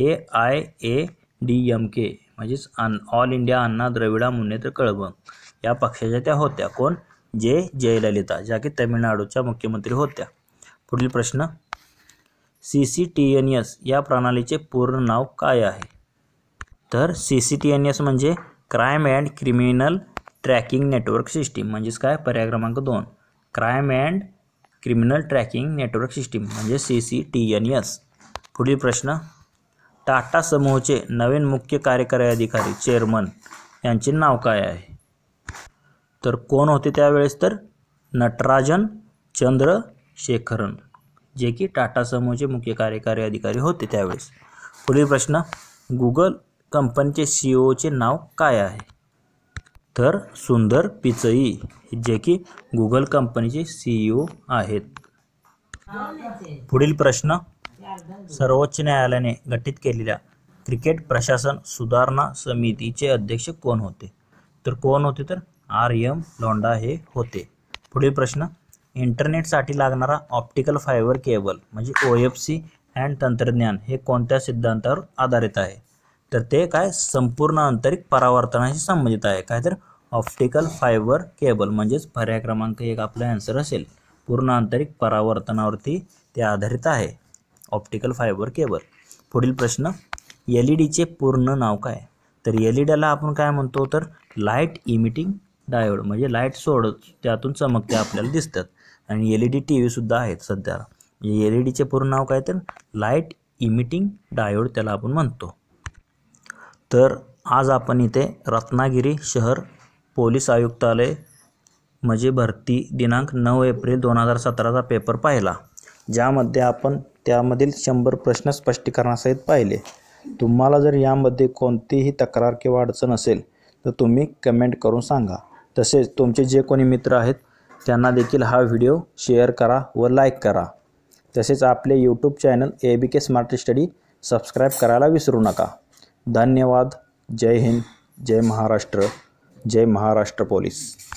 A I A D M K म्हणजेच अन ऑल इंडिया अण्णा द्रविडा मुन्नेत्र कळगम या पक्षाच्या त्या होत्या कोण जे जयललिता ज्या की तमिळनाडूच्या मुख्यमंत्री होत्या पुढील प्रश्न C C T N S या प्रणालीचे पूर्ण नाव काय आहे तर C C T N S म्हणजे crime and criminal tracking network system म्हणजेच काय पर्याय क्रमांक दोन crime and criminal tracking network system म्हणजे C C T N S पुढील प्रश्न टाटा समूहचे नवीन मुख्य कार्यकारी अधिकारी चेअरमन यांचे नाव काय आहे तर कोण होते त्यावेळेस तर नटराजन चंद्रशेखरन जे की टाटा समूहचे मुख्य कार्यकारी अधिकारी होते त्यावेळेस पुढील प्रश्न गुगल कंपनीचे सी ओचे e नाव काय आहे तर सुंदर पिचई जे की गुगल कंपनीचे सीईओ e आहेत पुढील प्रश्न सर्वोच्च न्यायालयाने गठीत केलेल्या क्रिकेट प्रशासन सुधारणा समितीचे अध्यक्ष कोण होते तर कोण होते तर आर एम लोंडा हे होते पुढील प्रश्न इंटरनेटसाठी लागणारा ऑप्टिकल फायबर केबल म्हणजे ओ एफ सी अँड तंत्रज्ञान हे कोणत्या सिद्धांतावर आधारित आहे तर ते काय संपूर्ण आंतरिक परावर्तनाशी संबंधित आहे काय तर ऑप्टिकल फायबर केबल म्हणजेच पर्याय क्रमांक एक आपला ॲन्सर असेल पूर्ण आंतरिक परावर्तनावरती ते आधारित आहे ऑप्टिकल फायबर केबल पुढील प्रश्न एल ई डीचे पूर्ण नाव काय तर एल ई डीला आपण काय म्हणतो तर लाईट इमिटिंग डायोड म्हणजे लाईट सोडत त्यातून चमकते आपल्याला दिसतात आणि एल ई डी टी व्हीसुद्धा आहेत सध्या म्हणजे एल ई डीचे पूर्ण नाव काय तर लाईट इमिटिंग डायोड त्याला आपण म्हणतो तर आज आपण इथे रत्नागिरी शहर पोलीस आयुक्तालय म्हणजे भरती दिनांक नऊ एप्रिल दोन हजार सतराचा पेपर पाहिला ज्यामध्ये आपण त्यामधील शंभर प्रश्न स्पष्टीकरणासहित पाहिले तुम्हाला जर यामध्ये कोणतीही तक्रार किंवा अडचण असेल तर तुम्ही कमेंट करून सांगा तसेच तुमचे जे कोणी मित्र आहेत त्यांना देखील हा व्हिडिओ शेअर करा व लाईक करा तसेच आपले YouTube channel A B K smart study subscribe करायला विसरू नका धन्यवाद जय हिंद जय महाराष्ट्र जय महाराष्ट्र पोलीस